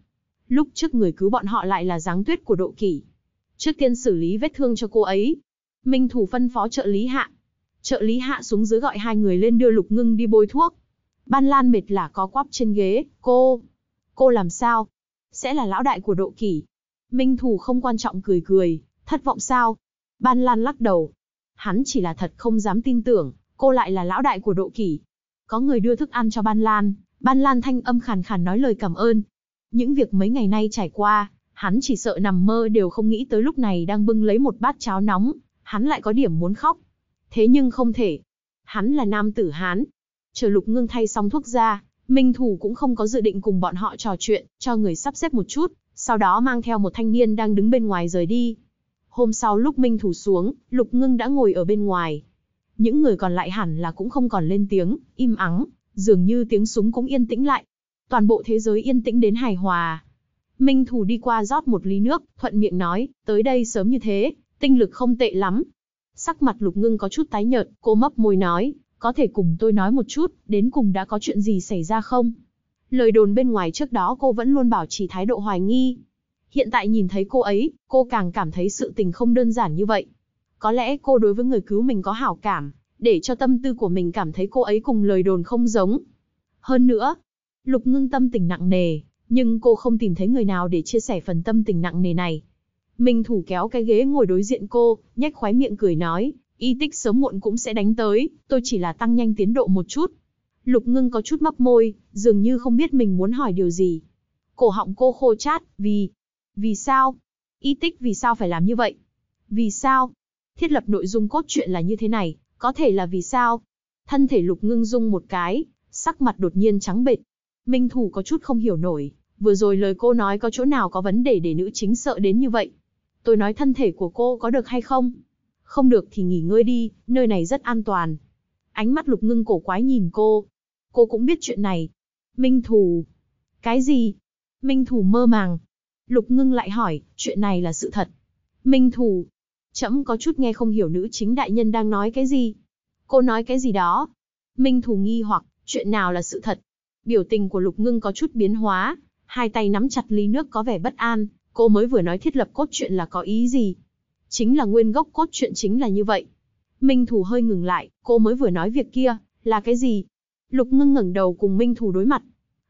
A: Lúc trước người cứu bọn họ lại là giáng tuyết của độ kỷ. Trước tiên xử lý vết thương cho cô ấy. Minh Thủ phân phó trợ lý hạ. Trợ lý hạ xuống dưới gọi hai người lên đưa Lục Ngưng đi bôi thuốc. Ban Lan mệt là có quắp trên ghế, cô. Cô làm sao? Sẽ là lão đại của độ kỷ. Minh Thủ không quan trọng cười cười, thất vọng sao? Ban Lan lắc đầu. Hắn chỉ là thật không dám tin tưởng, cô lại là lão đại của độ kỷ. Có người đưa thức ăn cho Ban Lan. Ban Lan thanh âm khàn khàn nói lời cảm ơn. Những việc mấy ngày nay trải qua, hắn chỉ sợ nằm mơ đều không nghĩ tới lúc này đang bưng lấy một bát cháo nóng, hắn lại có điểm muốn khóc. Thế nhưng không thể. Hắn là nam tử Hán. Chờ lục ngưng thay xong thuốc ra, Minh Thủ cũng không có dự định cùng bọn họ trò chuyện, cho người sắp xếp một chút, sau đó mang theo một thanh niên đang đứng bên ngoài rời đi. Hôm sau lúc Minh Thủ xuống, Lục Ngưng đã ngồi ở bên ngoài. Những người còn lại hẳn là cũng không còn lên tiếng, im ắng, dường như tiếng súng cũng yên tĩnh lại. Toàn bộ thế giới yên tĩnh đến hài hòa. Minh Thù đi qua rót một ly nước, thuận miệng nói, tới đây sớm như thế, tinh lực không tệ lắm. Sắc mặt lục ngưng có chút tái nhợt, cô mấp môi nói, có thể cùng tôi nói một chút, đến cùng đã có chuyện gì xảy ra không? Lời đồn bên ngoài trước đó cô vẫn luôn bảo trì thái độ hoài nghi. Hiện tại nhìn thấy cô ấy, cô càng cảm thấy sự tình không đơn giản như vậy. Có lẽ cô đối với người cứu mình có hảo cảm, để cho tâm tư của mình cảm thấy cô ấy cùng lời đồn không giống. Hơn nữa, Lục Ngưng tâm tình nặng nề, nhưng cô không tìm thấy người nào để chia sẻ phần tâm tình nặng nề này. Minh Thủ kéo cái ghế ngồi đối diện cô, nhếch khóe miệng cười nói, y tích sớm muộn cũng sẽ đánh tới, tôi chỉ là tăng nhanh tiến độ một chút. Lục Ngưng có chút mấp môi, dường như không biết mình muốn hỏi điều gì. Cổ họng cô khô chát, vì... Vì sao? Y tích vì sao phải làm như vậy? Vì sao? Thiết lập nội dung cốt truyện là như thế này, có thể là vì sao? Thân thể lục ngưng dung một cái, sắc mặt đột nhiên trắng bệch. Minh Thủ có chút không hiểu nổi, vừa rồi lời cô nói có chỗ nào có vấn đề để nữ chính sợ đến như vậy. Tôi nói thân thể của cô có được hay không? Không được thì nghỉ ngơi đi, nơi này rất an toàn. Ánh mắt lục ngưng cổ quái nhìn cô. Cô cũng biết chuyện này. Minh thủ, Cái gì? Minh thủ mơ màng. Lục ngưng lại hỏi, chuyện này là sự thật. Minh thủ. Chấm có chút nghe không hiểu nữ chính đại nhân đang nói cái gì. Cô nói cái gì đó. Minh Thù nghi hoặc, chuyện nào là sự thật. Biểu tình của Lục Ngưng có chút biến hóa, hai tay nắm chặt ly nước có vẻ bất an, cô mới vừa nói thiết lập cốt truyện là có ý gì. Chính là nguyên gốc cốt truyện chính là như vậy. Minh Thù hơi ngừng lại, cô mới vừa nói việc kia, là cái gì? Lục Ngưng ngẩng đầu cùng Minh Thù đối mặt.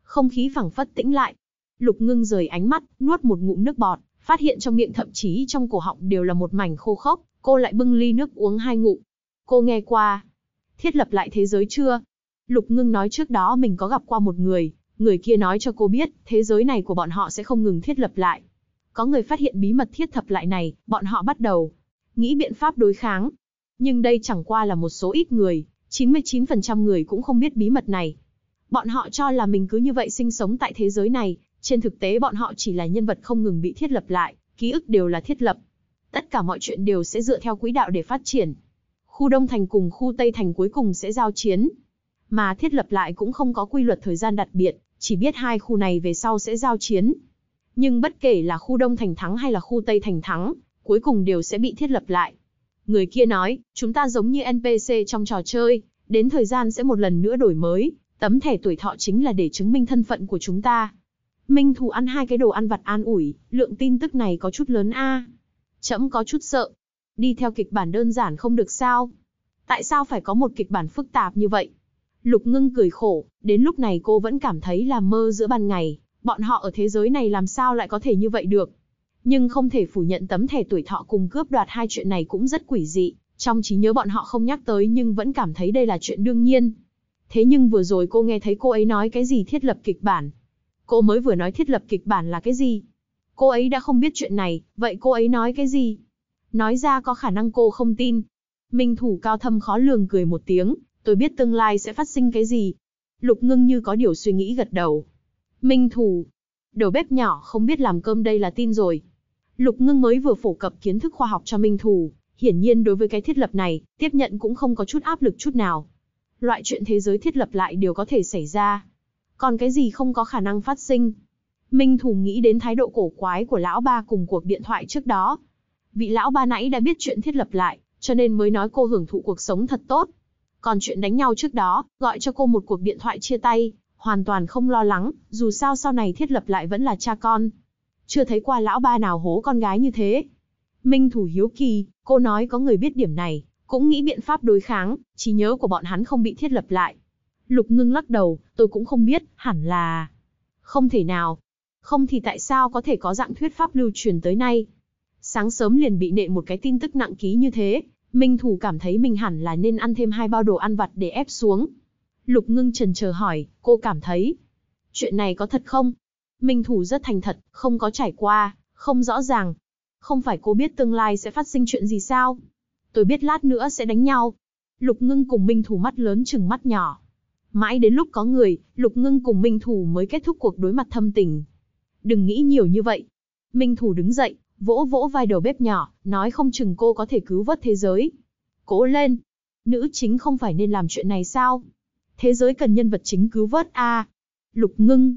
A: Không khí phẳng phất tĩnh lại. Lục Ngưng rời ánh mắt, nuốt một ngụm nước bọt, Phát hiện trong miệng thậm chí trong cổ họng đều là một mảnh khô khốc, cô lại bưng ly nước uống hai ngụm. Cô nghe qua. Thiết lập lại thế giới chưa? Lục ngưng nói trước đó mình có gặp qua một người, người kia nói cho cô biết, thế giới này của bọn họ sẽ không ngừng thiết lập lại. Có người phát hiện bí mật thiết thập lại này, bọn họ bắt đầu nghĩ biện pháp đối kháng. Nhưng đây chẳng qua là một số ít người, 99% người cũng không biết bí mật này. Bọn họ cho là mình cứ như vậy sinh sống tại thế giới này, trên thực tế bọn họ chỉ là nhân vật không ngừng bị thiết lập lại, ký ức đều là thiết lập. Tất cả mọi chuyện đều sẽ dựa theo quỹ đạo để phát triển. Khu Đông Thành cùng khu Tây Thành cuối cùng sẽ giao chiến. Mà thiết lập lại cũng không có quy luật thời gian đặc biệt, chỉ biết hai khu này về sau sẽ giao chiến. Nhưng bất kể là khu Đông Thành thắng hay là khu Tây Thành thắng, cuối cùng đều sẽ bị thiết lập lại. Người kia nói, chúng ta giống như NPC trong trò chơi, đến thời gian sẽ một lần nữa đổi mới, tấm thẻ tuổi thọ chính là để chứng minh thân phận của chúng ta. Minh Thú ăn hai cái đồ ăn vặt an ủi, lượng tin tức này có chút lớn a. À. Chấm có chút sợ. Đi theo kịch bản đơn giản không được sao? Tại sao phải có một kịch bản phức tạp như vậy? Lục Ngưng cười khổ, đến lúc này cô vẫn cảm thấy là mơ giữa ban ngày, bọn họ ở thế giới này làm sao lại có thể như vậy được? Nhưng không thể phủ nhận tấm thẻ tuổi thọ cùng cướp đoạt hai chuyện này cũng rất quỷ dị, trong trí nhớ bọn họ không nhắc tới nhưng vẫn cảm thấy đây là chuyện đương nhiên. Thế nhưng vừa rồi cô nghe thấy cô ấy nói cái gì thiết lập kịch bản, Cô mới vừa nói thiết lập kịch bản là cái gì? Cô ấy đã không biết chuyện này, vậy cô ấy nói cái gì? Nói ra có khả năng cô không tin. Minh thủ cao thâm khó lường cười một tiếng, tôi biết tương lai sẽ phát sinh cái gì. Lục ngưng như có điều suy nghĩ gật đầu. Minh thủ, đầu bếp nhỏ không biết làm cơm đây là tin rồi. Lục ngưng mới vừa phổ cập kiến thức khoa học cho Minh thủ, hiển nhiên đối với cái thiết lập này, tiếp nhận cũng không có chút áp lực chút nào. Loại chuyện thế giới thiết lập lại đều có thể xảy ra, còn cái gì không có khả năng phát sinh. Minh Thủ nghĩ đến thái độ cổ quái của lão ba cùng cuộc điện thoại trước đó. Vị lão ba nãy đã biết chuyện thiết lập lại, cho nên mới nói cô hưởng thụ cuộc sống thật tốt. Còn chuyện đánh nhau trước đó, gọi cho cô một cuộc điện thoại chia tay, hoàn toàn không lo lắng, dù sao sau này thiết lập lại vẫn là cha con. Chưa thấy qua lão ba nào hố con gái như thế. Minh Thủ hiếu kỳ, cô nói có người biết điểm này, cũng nghĩ biện pháp đối kháng, trí nhớ của bọn hắn không bị thiết lập lại, Lục ngưng lắc đầu, tôi cũng không biết, hẳn là... Không thể nào. Không thì tại sao có thể có dạng thuyết pháp lưu truyền tới nay? Sáng sớm liền bị nệ một cái tin tức nặng ký như thế, Minh Thủ cảm thấy mình hẳn là nên ăn thêm hai bao đồ ăn vặt để ép xuống. Lục ngưng trần chờ hỏi, cô cảm thấy. Chuyện này có thật không? Minh Thủ rất thành thật, không có trải qua, không rõ ràng. Không phải cô biết tương lai sẽ phát sinh chuyện gì sao? Tôi biết lát nữa sẽ đánh nhau. Lục ngưng cùng Minh Thủ mắt lớn chừng mắt nhỏ. Mãi đến lúc có người, Lục Ngưng cùng Minh Thủ mới kết thúc cuộc đối mặt thâm tình. Đừng nghĩ nhiều như vậy. Minh Thủ đứng dậy, vỗ vỗ vai đầu bếp nhỏ, nói không chừng cô có thể cứu vớt thế giới. Cố lên! Nữ chính không phải nên làm chuyện này sao? Thế giới cần nhân vật chính cứu vớt a. À? Lục Ngưng.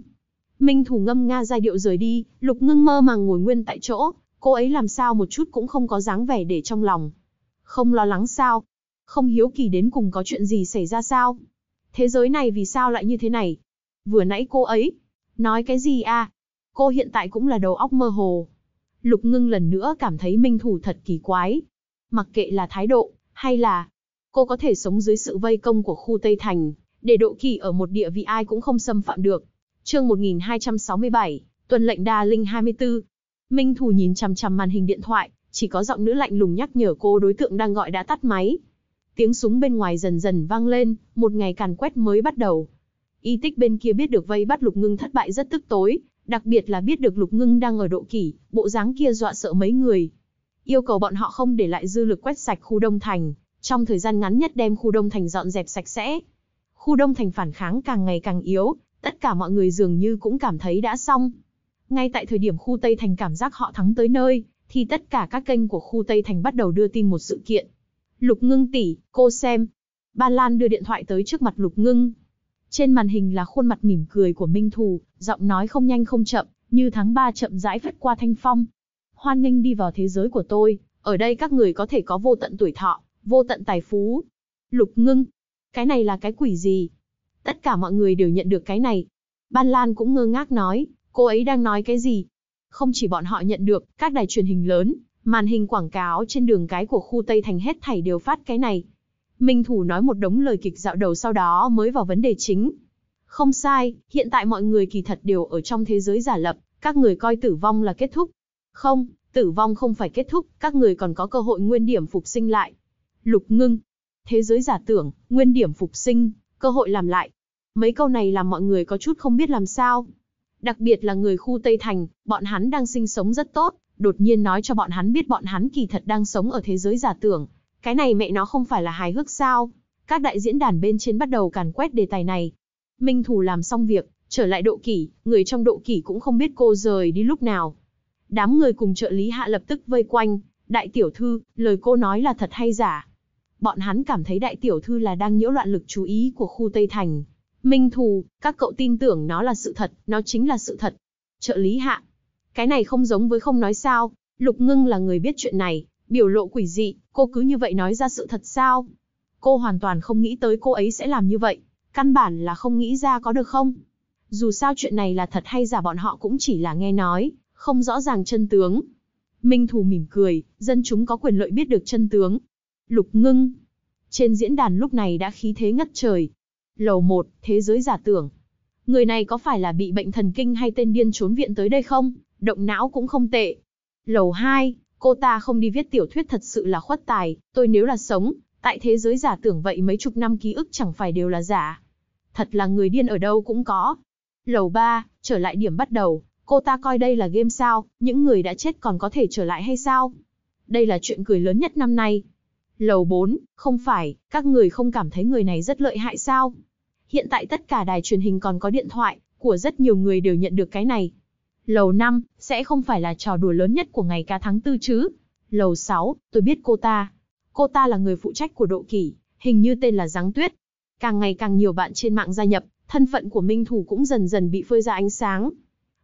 A: Minh Thủ ngâm nga giai điệu rời đi, Lục Ngưng mơ màng ngồi nguyên tại chỗ, cô ấy làm sao một chút cũng không có dáng vẻ để trong lòng. Không lo lắng sao? Không hiếu kỳ đến cùng có chuyện gì xảy ra sao? Thế giới này vì sao lại như thế này? Vừa nãy cô ấy, nói cái gì À? Cô hiện tại cũng là đầu óc mơ hồ. Lục ngưng lần nữa cảm thấy minh thủ thật kỳ quái. Mặc kệ là thái độ, hay là cô có thể sống dưới sự vây công của khu Tây Thành, để độ kỳ ở một địa vị ai cũng không xâm phạm được. Chương 1267, tuần lệnh đa linh 24. Minh Thủ nhìn chằm chằm màn hình điện thoại, chỉ có giọng nữ lạnh lùng nhắc nhở cô đối tượng đang gọi đã tắt máy, Tiếng súng bên ngoài dần dần vang lên, một ngày càn quét mới bắt đầu. Y tích bên kia biết được vây bắt lục ngưng thất bại rất tức tối, đặc biệt là biết được lục ngưng đang ở độ kỷ, bộ dáng kia dọa sợ mấy người. Yêu cầu bọn họ không để lại dư lực quét sạch khu đông thành, trong thời gian ngắn nhất đem khu đông thành dọn dẹp sạch sẽ. Khu đông thành phản kháng càng ngày càng yếu, tất cả mọi người dường như cũng cảm thấy đã xong. Ngay tại thời điểm khu Tây Thành cảm giác họ thắng tới nơi, thì tất cả các kênh của khu Tây Thành bắt đầu đưa tin một sự kiện, Lục ngưng tỷ, cô xem. Ba Lan đưa điện thoại tới trước mặt lục ngưng. Trên màn hình là khuôn mặt mỉm cười của Minh Thù, giọng nói không nhanh không chậm, như tháng ba chậm rãi phất qua thanh phong. Hoan nghênh đi vào thế giới của tôi, ở đây các người có thể có vô tận tuổi thọ, vô tận tài phú. Lục ngưng, cái này là cái quỷ gì? Tất cả mọi người đều nhận được cái này. Ban Lan cũng ngơ ngác nói, cô ấy đang nói cái gì? Không chỉ bọn họ nhận được, các đài truyền hình lớn, Màn hình quảng cáo trên đường cái của khu Tây Thành hết thảy đều phát cái này. Minh Thủ nói một đống lời kịch dạo đầu sau đó mới vào vấn đề chính. Không sai, hiện tại mọi người kỳ thật đều ở trong thế giới giả lập, các người coi tử vong là kết thúc. Không, tử vong không phải kết thúc, các người còn có cơ hội nguyên điểm phục sinh lại. Lục ngưng. Thế giới giả tưởng, nguyên điểm phục sinh, cơ hội làm lại. Mấy câu này làm mọi người có chút không biết làm sao. Đặc biệt là người khu Tây Thành, bọn hắn đang sinh sống rất tốt, đột nhiên nói cho bọn hắn biết bọn hắn kỳ thật đang sống ở thế giới giả tưởng. Cái này mẹ nó không phải là hài hước sao? Các đại diễn đàn bên trên bắt đầu càn quét đề tài này. Minh Thù làm xong việc, trở lại độ kỷ, người trong độ kỷ cũng không biết cô rời đi lúc nào. Đám người cùng trợ lý hạ lập tức vây quanh, đại tiểu thư, lời cô nói là thật hay giả. Bọn hắn cảm thấy đại tiểu thư là đang nhiễu loạn lực chú ý của khu Tây Thành. Minh Thù, các cậu tin tưởng nó là sự thật, nó chính là sự thật. Trợ lý hạ, cái này không giống với không nói sao, Lục Ngưng là người biết chuyện này, biểu lộ quỷ dị, cô cứ như vậy nói ra sự thật sao? Cô hoàn toàn không nghĩ tới cô ấy sẽ làm như vậy, căn bản là không nghĩ ra có được không? Dù sao chuyện này là thật hay giả bọn họ cũng chỉ là nghe nói, không rõ ràng chân tướng. Minh Thù mỉm cười, dân chúng có quyền lợi biết được chân tướng. Lục Ngưng. Trên diễn đàn lúc này đã khí thế ngất trời. Lầu 1, thế giới giả tưởng. Người này có phải là bị bệnh thần kinh hay tên điên trốn viện tới đây không? động não cũng không tệ. Lầu 2, cô ta không đi viết tiểu thuyết thật sự là khuất tài, tôi nếu là sống, tại thế giới giả tưởng vậy mấy chục năm ký ức chẳng phải đều là giả. Thật là người điên ở đâu cũng có. Lầu 3, trở lại điểm bắt đầu, cô ta coi đây là game sao, những người đã chết còn có thể trở lại hay sao? Đây là chuyện cười lớn nhất năm nay. Lầu 4, không phải, các người không cảm thấy người này rất lợi hại sao? Hiện tại tất cả đài truyền hình còn có điện thoại, của rất nhiều người đều nhận được cái này. Lầu 5, sẽ không phải là trò đùa lớn nhất của ngày cá tháng tư chứ. Lầu 6, tôi biết cô ta. Cô ta là người phụ trách của độ kỷ, hình như tên là Giáng Tuyết. Càng ngày càng nhiều bạn trên mạng gia nhập, thân phận của Minh Thủ cũng dần dần bị phơi ra ánh sáng.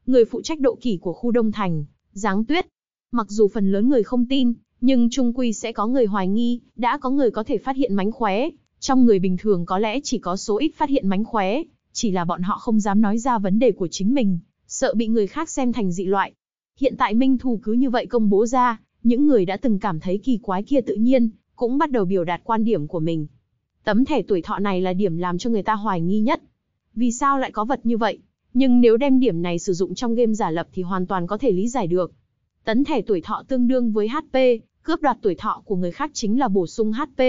A: Người phụ trách độ kỷ của khu Đông Thành, Giáng Tuyết. Mặc dù phần lớn người không tin, nhưng trung quy sẽ có người hoài nghi, đã có người có thể phát hiện mánh khóe. Trong người bình thường có lẽ chỉ có số ít phát hiện mánh khóe, chỉ là bọn họ không dám nói ra vấn đề của chính mình, sợ bị người khác xem thành dị loại. Hiện tại Minh Thù cứ như vậy công bố ra, những người đã từng cảm thấy kỳ quái kia tự nhiên, cũng bắt đầu biểu đạt quan điểm của mình. Tấm thẻ tuổi thọ này là điểm làm cho người ta hoài nghi nhất. Vì sao lại có vật như vậy? Nhưng nếu đem điểm này sử dụng trong game giả lập thì hoàn toàn có thể lý giải được. Tấn thẻ tuổi thọ tương đương với HP, cướp đoạt tuổi thọ của người khác chính là bổ sung HP.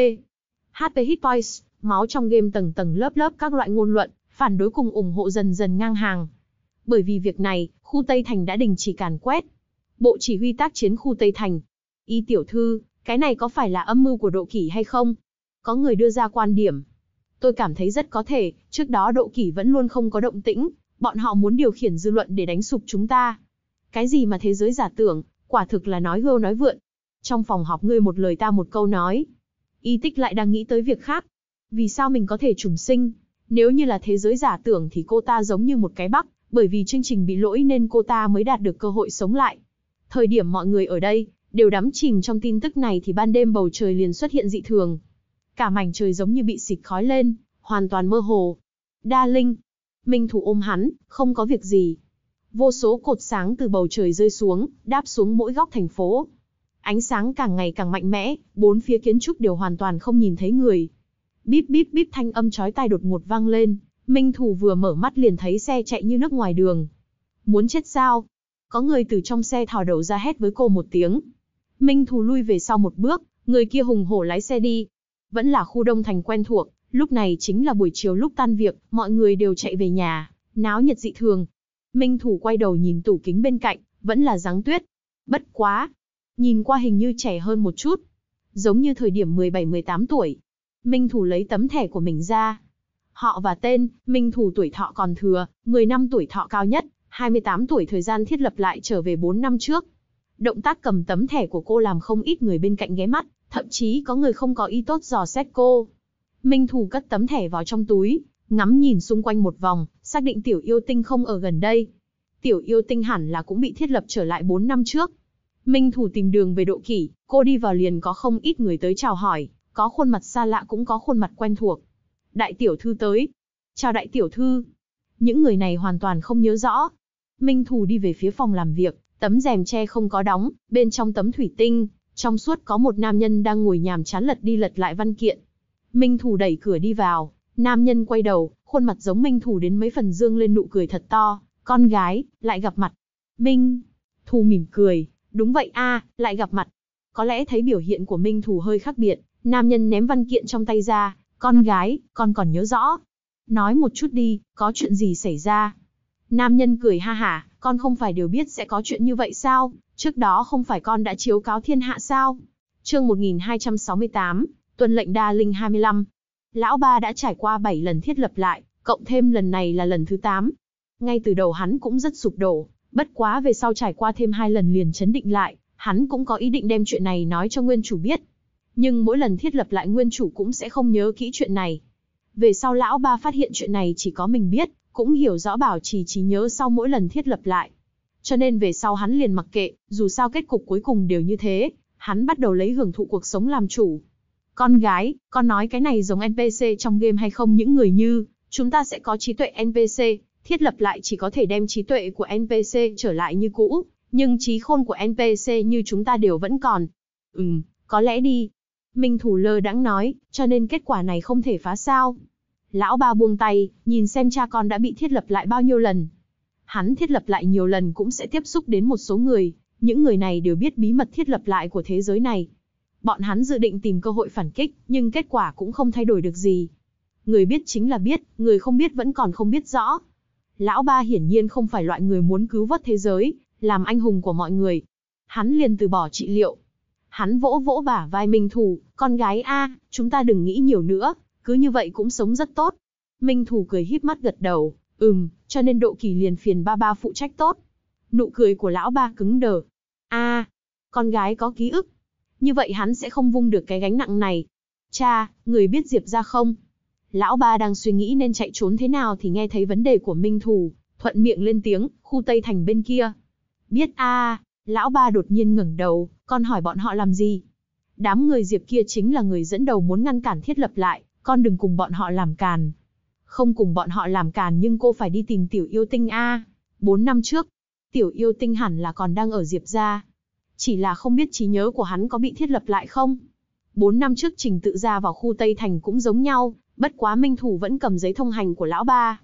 A: HP hit points, máu trong game tầng tầng lớp lớp các loại ngôn luận, phản đối cùng ủng hộ dần dần ngang hàng. Bởi vì việc này, khu Tây Thành đã đình chỉ càn quét. Bộ chỉ huy tác chiến khu Tây Thành. Y tiểu thư, cái này có phải là âm mưu của độ kỷ hay không? Có người đưa ra quan điểm. Tôi cảm thấy rất có thể, trước đó độ kỷ vẫn luôn không có động tĩnh, bọn họ muốn điều khiển dư luận để đánh sụp chúng ta. Cái gì mà thế giới giả tưởng, quả thực là nói gâu nói vượn. Trong phòng họp ngươi một lời ta một câu nói. Y tích lại đang nghĩ tới việc khác. Vì sao mình có thể trùng sinh? Nếu như là thế giới giả tưởng thì cô ta giống như một cái bắc, bởi vì chương trình bị lỗi nên cô ta mới đạt được cơ hội sống lại. Thời điểm mọi người ở đây, đều đắm chìm trong tin tức này thì ban đêm bầu trời liền xuất hiện dị thường. Cả mảnh trời giống như bị xịt khói lên, hoàn toàn mơ hồ. Đa Linh, Minh Thủ ôm hắn, không có việc gì. Vô số cột sáng từ bầu trời rơi xuống, đáp xuống mỗi góc thành phố. Ánh sáng càng ngày càng mạnh mẽ, bốn phía kiến trúc đều hoàn toàn không nhìn thấy người. Bíp bíp bíp thanh âm chói tai đột ngột vang lên, Minh Thù vừa mở mắt liền thấy xe chạy như nước ngoài đường. Muốn chết sao? Có người từ trong xe thò đầu ra hét với cô một tiếng. Minh Thù lui về sau một bước, người kia hùng hổ lái xe đi. Vẫn là khu đông thành quen thuộc, lúc này chính là buổi chiều lúc tan việc, mọi người đều chạy về nhà, náo nhiệt dị thường. Minh Thù quay đầu nhìn tủ kính bên cạnh, vẫn là dáng tuyết. Bất quá. Nhìn qua hình như trẻ hơn một chút. Giống như thời điểm 17-18 tuổi. Minh Thù lấy tấm thẻ của mình ra, họ và tên, minh thủ tuổi thọ còn thừa, 10 năm tuổi thọ cao nhất, 28 tuổi thời gian thiết lập lại trở về 4 năm trước. Động tác cầm tấm thẻ của cô làm không ít người bên cạnh ghé mắt, thậm chí có người không có ý tốt dò xét cô. Minh Thù cất tấm thẻ vào trong túi, ngắm nhìn xung quanh một vòng, xác định tiểu yêu tinh không ở gần đây. Tiểu yêu tinh hẳn là cũng bị thiết lập trở lại 4 năm trước. Minh Thù tìm đường về độ kỷ, cô đi vào liền có không ít người tới chào hỏi, có khuôn mặt xa lạ cũng có khuôn mặt quen thuộc đại tiểu thư tới. Chào đại tiểu thư. Những người này hoàn toàn không nhớ rõ. Minh Thù đi về phía phòng làm việc, tấm rèm che không có đóng, bên trong tấm thủy tinh, trong suốt có một nam nhân đang ngồi nhàm chán lật đi lật lại văn kiện. Minh Thù đẩy cửa đi vào, nam nhân quay đầu, khuôn mặt giống Minh Thù đến mấy phần dương lên nụ cười thật to, con gái, lại gặp mặt. Minh, Thù mỉm cười, đúng vậy a, lại gặp mặt. Có lẽ thấy biểu hiện của Minh Thù hơi khác biệt, nam nhân ném văn kiện trong tay ra, con gái, con còn nhớ rõ. Nói một chút đi, có chuyện gì xảy ra? Nam nhân cười ha hả, con không phải đều biết sẽ có chuyện như vậy sao? Trước đó không phải con đã chiếu cáo thiên hạ sao? Chương 1268, tuần lệnh đa linh 25. Lão ba đã trải qua 7 lần thiết lập lại, cộng thêm lần này là lần thứ 8. Ngay từ đầu hắn cũng rất sụp đổ, bất quá về sau trải qua thêm hai lần liền chấn định lại, hắn cũng có ý định đem chuyện này nói cho nguyên chủ biết, nhưng mỗi lần thiết lập lại nguyên chủ cũng sẽ không nhớ kỹ chuyện này. Về sau lão ba phát hiện chuyện này chỉ có mình biết, cũng hiểu rõ bảo trì trí nhớ sau mỗi lần thiết lập lại. Cho nên về sau hắn liền mặc kệ, dù sao kết cục cuối cùng đều như thế, hắn bắt đầu lấy hưởng thụ cuộc sống làm chủ. Con gái, con nói cái này giống NPC trong game hay không những người như, chúng ta sẽ có trí tuệ NPC, thiết lập lại chỉ có thể đem trí tuệ của NPC trở lại như cũ, nhưng trí khôn của NPC như chúng ta đều vẫn còn. Ừm, có lẽ đi, Minh Thủ lơ đãng nói, cho nên kết quả này không thể phá sao. Lão ba buông tay, nhìn xem cha con đã bị thiết lập lại bao nhiêu lần. Hắn thiết lập lại nhiều lần cũng sẽ tiếp xúc đến một số người, những người này đều biết bí mật thiết lập lại của thế giới này. Bọn hắn dự định tìm cơ hội phản kích, nhưng kết quả cũng không thay đổi được gì. Người biết chính là biết, người không biết vẫn còn không biết rõ. Lão ba hiển nhiên không phải loại người muốn cứu vớt thế giới, làm anh hùng của mọi người. Hắn liền từ bỏ trị liệu, Hắn vỗ vỗ bả vai Minh Thủ, con gái a, chúng ta đừng nghĩ nhiều nữa, cứ như vậy cũng sống rất tốt. Minh Thủ cười híp mắt gật đầu, ừm, cho nên độ kỳ liền phiền ba ba phụ trách tốt. Nụ cười của lão ba cứng đờ. a, con gái có ký ức. Như vậy hắn sẽ không vung được cái gánh nặng này. Cha, người biết Diệp ra không? Lão ba đang suy nghĩ nên chạy trốn thế nào thì nghe thấy vấn đề của Minh Thù, thuận miệng lên tiếng, khu Tây Thành bên kia. Biết a, lão ba đột nhiên ngẩng đầu, con hỏi bọn họ làm gì. Đám người Diệp kia chính là người dẫn đầu muốn ngăn cản thiết lập lại, con đừng cùng bọn họ làm càn. Không cùng bọn họ làm càn nhưng cô phải đi tìm tiểu yêu tinh A. Bốn năm trước, tiểu yêu tinh hẳn là còn đang ở Diệp gia. Chỉ là không biết trí nhớ của hắn có bị thiết lập lại không. Bốn năm trước trình tự ra vào khu Tây Thành cũng giống nhau, bất quá Minh Thủ vẫn cầm giấy thông hành của lão ba.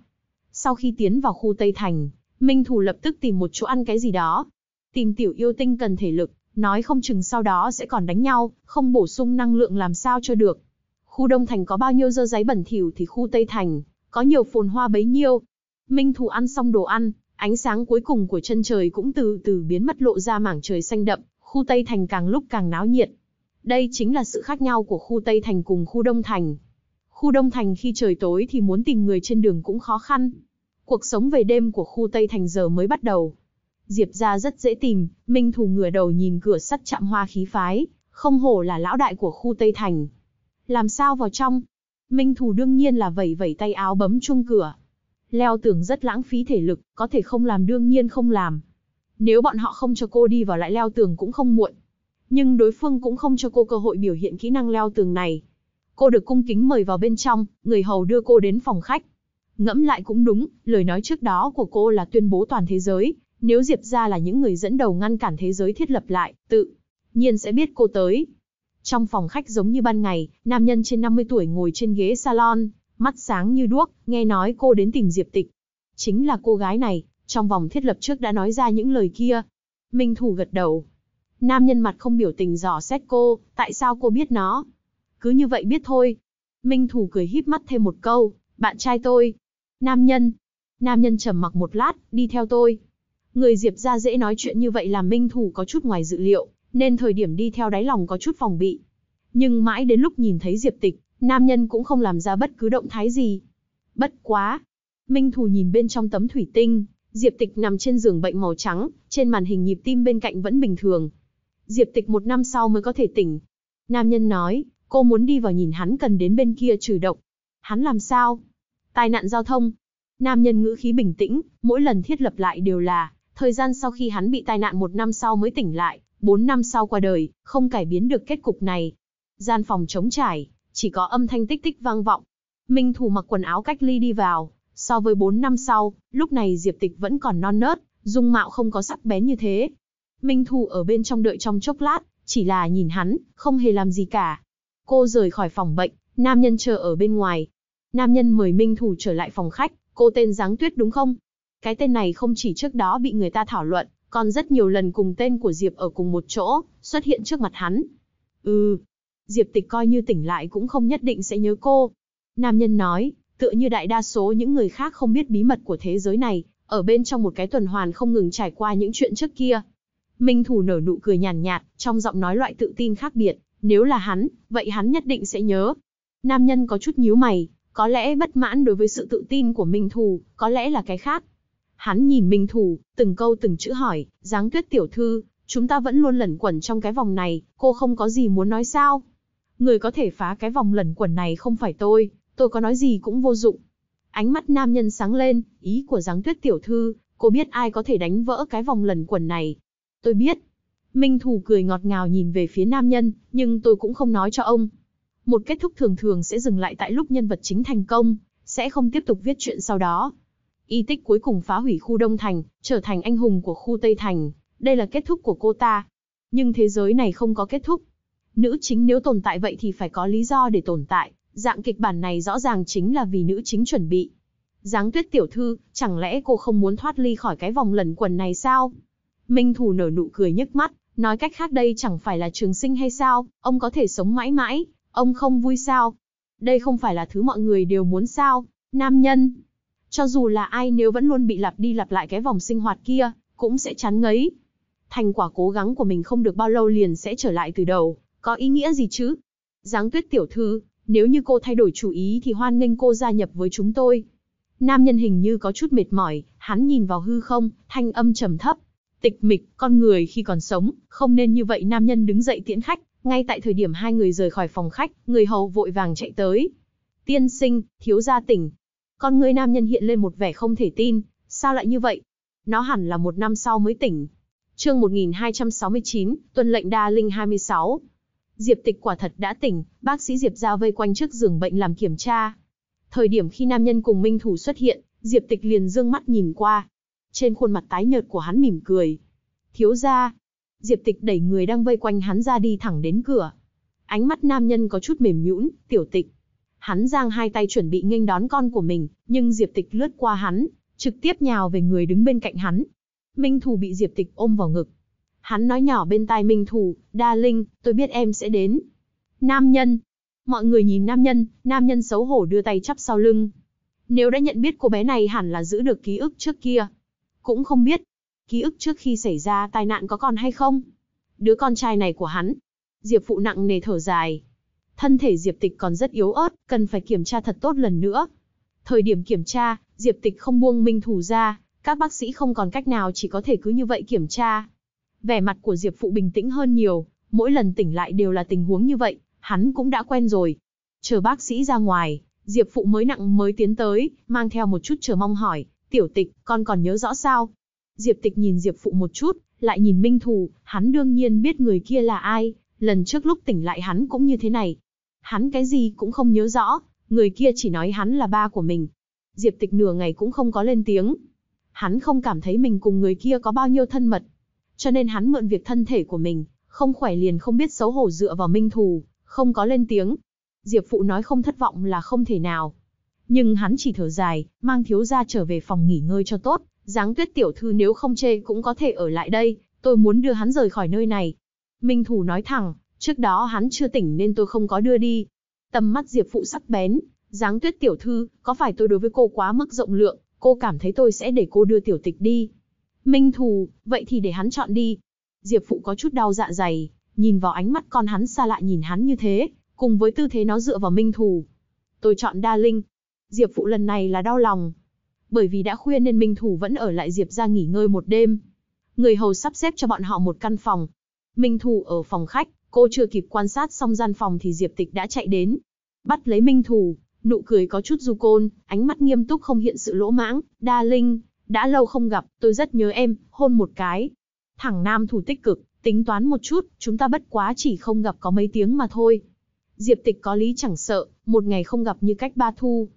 A: Sau khi tiến vào khu Tây Thành, Minh Thủ lập tức tìm một chỗ ăn cái gì đó. Tìm tiểu yêu tinh cần thể lực, nói không chừng sau đó sẽ còn đánh nhau, không bổ sung năng lượng làm sao cho được. Khu Đông Thành có bao nhiêu dơ giấy bẩn thỉu thì khu Tây Thành, có nhiều phồn hoa bấy nhiêu. Minh Thù ăn xong đồ ăn, ánh sáng cuối cùng của chân trời cũng từ từ biến mất lộ ra mảng trời xanh đậm, khu Tây Thành càng lúc càng náo nhiệt. Đây chính là sự khác nhau của khu Tây Thành cùng khu Đông Thành. Khu Đông Thành khi trời tối thì muốn tìm người trên đường cũng khó khăn. Cuộc sống về đêm của khu Tây Thành giờ mới bắt đầu. Diệp gia rất dễ tìm, Minh Thù ngửa đầu nhìn cửa sắt chạm hoa khí phái, không hổ là lão đại của khu Tây Thành. Làm sao vào trong? Minh Thù đương nhiên là vẩy vẩy tay áo bấm chuông cửa. Leo tường rất lãng phí thể lực, có thể không làm đương nhiên không làm. Nếu bọn họ không cho cô đi vào lại leo tường cũng không muộn. Nhưng đối phương cũng không cho cô cơ hội biểu hiện kỹ năng leo tường này. Cô được cung kính mời vào bên trong, người hầu đưa cô đến phòng khách. Ngẫm lại cũng đúng, lời nói trước đó của cô là tuyên bố toàn thế giới, nếu Diệp ra là những người dẫn đầu ngăn cản thế giới thiết lập lại, tự nhiên sẽ biết cô tới. Trong phòng khách giống như ban ngày, nam nhân trên 50 tuổi ngồi trên ghế salon, mắt sáng như đuốc, nghe nói cô đến tìm Diệp Tịch. Chính là cô gái này, trong vòng thiết lập trước đã nói ra những lời kia. Minh Thủ gật đầu. Nam nhân mặt không biểu tình dò xét cô, tại sao cô biết nó? Cứ như vậy biết thôi. Minh Thủ cười híp mắt thêm một câu, bạn trai tôi. Nam nhân. Nam nhân trầm mặc một lát, đi theo tôi. Người Diệp ra dễ nói chuyện như vậy làm minh thủ có chút ngoài dự liệu, nên thời điểm đi theo đáy lòng có chút phòng bị. Nhưng mãi đến lúc nhìn thấy Diệp tịch, nam nhân cũng không làm ra bất cứ động thái gì. Bất quá! Minh thủ nhìn bên trong tấm thủy tinh, Diệp tịch nằm trên giường bệnh màu trắng, trên màn hình nhịp tim bên cạnh vẫn bình thường. Diệp tịch một năm sau mới có thể tỉnh. Nam nhân nói, cô muốn đi vào nhìn hắn cần đến bên kia trừ độc. Hắn làm sao? Tai nạn giao thông. Nam nhân ngữ khí bình tĩnh, mỗi lần thiết lập lại đều là, Thời gian sau khi hắn bị tai nạn một năm sau mới tỉnh lại, bốn năm sau qua đời, không cải biến được kết cục này. Gian phòng trống trải, chỉ có âm thanh tích tích vang vọng. Minh Thù mặc quần áo cách ly đi vào, so với bốn năm sau, lúc này Diệp Tịch vẫn còn non nớt, dung mạo không có sắc bén như thế. Minh Thù ở bên trong đợi trong chốc lát, chỉ là nhìn hắn, không hề làm gì cả. Cô rời khỏi phòng bệnh, nam nhân chờ ở bên ngoài. Nam nhân mời Minh Thù trở lại phòng khách, cô tên Giáng Tuyết đúng không? Cái tên này không chỉ trước đó bị người ta thảo luận, còn rất nhiều lần cùng tên của Diệp ở cùng một chỗ, xuất hiện trước mặt hắn. Ừ, Diệp tịch coi như tỉnh lại cũng không nhất định sẽ nhớ cô. Nam nhân nói, tựa như đại đa số những người khác không biết bí mật của thế giới này, ở bên trong một cái tuần hoàn không ngừng trải qua những chuyện trước kia. Minh Thủ nở nụ cười nhàn nhạt, trong giọng nói loại tự tin khác biệt, nếu là hắn, vậy hắn nhất định sẽ nhớ. Nam nhân có chút nhíu mày, có lẽ bất mãn đối với sự tự tin của Minh Thủ, có lẽ là cái khác, Hắn nhìn Minh Thù, từng câu từng chữ hỏi, Giáng Tuyết tiểu thư, chúng ta vẫn luôn lẩn quẩn trong cái vòng này, cô không có gì muốn nói sao? Người có thể phá cái vòng lẩn quẩn này không phải tôi, tôi có nói gì cũng vô dụng. Ánh mắt nam nhân sáng lên, ý của Giáng Tuyết tiểu thư, cô biết ai có thể đánh vỡ cái vòng lẩn quẩn này. Tôi biết. Minh Thù cười ngọt ngào nhìn về phía nam nhân, nhưng tôi cũng không nói cho ông. Một kết thúc thường thường sẽ dừng lại tại lúc nhân vật chính thành công, sẽ không tiếp tục viết chuyện sau đó. Y tích cuối cùng phá hủy khu Đông Thành, trở thành anh hùng của khu Tây Thành, đây là kết thúc của cô ta. Nhưng thế giới này không có kết thúc. Nữ chính nếu tồn tại vậy thì phải có lý do để tồn tại, dạng kịch bản này rõ ràng chính là vì nữ chính chuẩn bị. Giáng tuyết tiểu thư, chẳng lẽ cô không muốn thoát ly khỏi cái vòng lẩn quần này sao? Minh Thù nở nụ cười nhếch mắt, nói cách khác đây chẳng phải là trường sinh hay sao, ông có thể sống mãi mãi, ông không vui sao? Đây không phải là thứ mọi người đều muốn sao, nam nhân, cho dù là ai nếu vẫn luôn bị lặp đi lặp lại cái vòng sinh hoạt kia, cũng sẽ chán ngấy. Thành quả cố gắng của mình không được bao lâu liền sẽ trở lại từ đầu, có ý nghĩa gì chứ? Giáng tuyết tiểu thư, nếu như cô thay đổi chủ ý thì hoan nghênh cô gia nhập với chúng tôi. Nam nhân hình như có chút mệt mỏi, hắn nhìn vào hư không, thanh âm trầm thấp. Tịch mịch, con người khi còn sống, không nên như vậy nam nhân đứng dậy tiễn khách, ngay tại thời điểm hai người rời khỏi phòng khách, người hầu vội vàng chạy tới. Tiên sinh, thiếu gia tỉnh, con người nam nhân hiện lên một vẻ không thể tin, sao lại như vậy? Nó hẳn là một năm sau mới tỉnh. Chương 1269, tuần lệnh đa linh 26. Diệp Tịch quả thật đã tỉnh, bác sĩ Diệp Giao vây quanh trước giường bệnh làm kiểm tra. Thời điểm khi nam nhân cùng Minh Thủ xuất hiện, Diệp Tịch liền dương mắt nhìn qua. Trên khuôn mặt tái nhợt của hắn mỉm cười. Thiếu gia, Diệp Tịch đẩy người đang vây quanh hắn ra đi thẳng đến cửa. Ánh mắt nam nhân có chút mềm nhũn, tiểu tịch, Hắn giang hai tay chuẩn bị nghênh đón con của mình, nhưng Diệp Tịch lướt qua hắn, trực tiếp nhào về người đứng bên cạnh hắn. Minh Thù bị Diệp Tịch ôm vào ngực. Hắn nói nhỏ bên tai Minh Thù, "Đa Linh, tôi biết em sẽ đến." Nam nhân. Mọi người nhìn nam nhân, nam nhân xấu hổ đưa tay chắp sau lưng. Nếu đã nhận biết cô bé này hẳn là giữ được ký ức trước kia. Cũng không biết, ký ức trước khi xảy ra tai nạn có còn hay không. Đứa con trai này của hắn. Diệp phụ nặng nề thở dài, thân thể Diệp Tịch còn rất yếu ớt, cần phải kiểm tra thật tốt lần nữa. Thời điểm kiểm tra, Diệp Tịch không buông Minh Thủ ra, các bác sĩ không còn cách nào chỉ có thể cứ như vậy kiểm tra. Vẻ mặt của Diệp Phụ bình tĩnh hơn nhiều, mỗi lần tỉnh lại đều là tình huống như vậy, hắn cũng đã quen rồi. Chờ bác sĩ ra ngoài, Diệp Phụ mới nặng mới tiến tới, mang theo một chút chờ mong hỏi, tiểu tịch, con còn nhớ rõ sao? Diệp Tịch nhìn Diệp Phụ một chút, lại nhìn Minh Thù, hắn đương nhiên biết người kia là ai, lần trước lúc tỉnh lại hắn cũng như thế này, hắn cái gì cũng không nhớ rõ, người kia chỉ nói hắn là ba của mình. Diệp Tịch nửa ngày cũng không có lên tiếng. Hắn không cảm thấy mình cùng người kia có bao nhiêu thân mật. Cho nên hắn mượn việc thân thể của mình, không khỏe liền không biết xấu hổ dựa vào minh thù, không có lên tiếng. Diệp Phụ nói không thất vọng là không thể nào. Nhưng hắn chỉ thở dài, mang thiếu gia trở về phòng nghỉ ngơi cho tốt. Giáng tuyết tiểu thư nếu không chê cũng có thể ở lại đây, tôi muốn đưa hắn rời khỏi nơi này. Minh Thù nói thẳng, Trước đó hắn chưa tỉnh nên tôi không có đưa đi. Tầm mắt Diệp Phụ sắc bén, dáng tuyết tiểu thư, có phải tôi đối với cô quá mức rộng lượng, cô cảm thấy tôi sẽ để cô đưa tiểu tịch đi. Minh thù, vậy thì để hắn chọn đi. Diệp Phụ có chút đau dạ dày, nhìn vào ánh mắt con hắn xa lạ nhìn hắn như thế, cùng với tư thế nó dựa vào Minh thù. Tôi chọn Đa Linh. Diệp Phụ lần này là đau lòng. Bởi vì đã khuya nên Minh Thủ vẫn ở lại Diệp ra nghỉ ngơi một đêm. Người hầu sắp xếp cho bọn họ một căn phòng. Minh Thủ ở phòng khách, Cô chưa kịp quan sát xong gian phòng thì Diệp Tịch đã chạy đến. Bắt lấy Minh Thù, nụ cười có chút du côn, ánh mắt nghiêm túc không hiện sự lỗ mãng. Đa Linh, đã lâu không gặp, tôi rất nhớ em, hôn một cái. Thẳng nam thủ tích cực, tính toán một chút, chúng ta bất quá chỉ không gặp có mấy tiếng mà thôi. Diệp Tịch có lý chẳng sợ, một ngày không gặp như cách ba thu.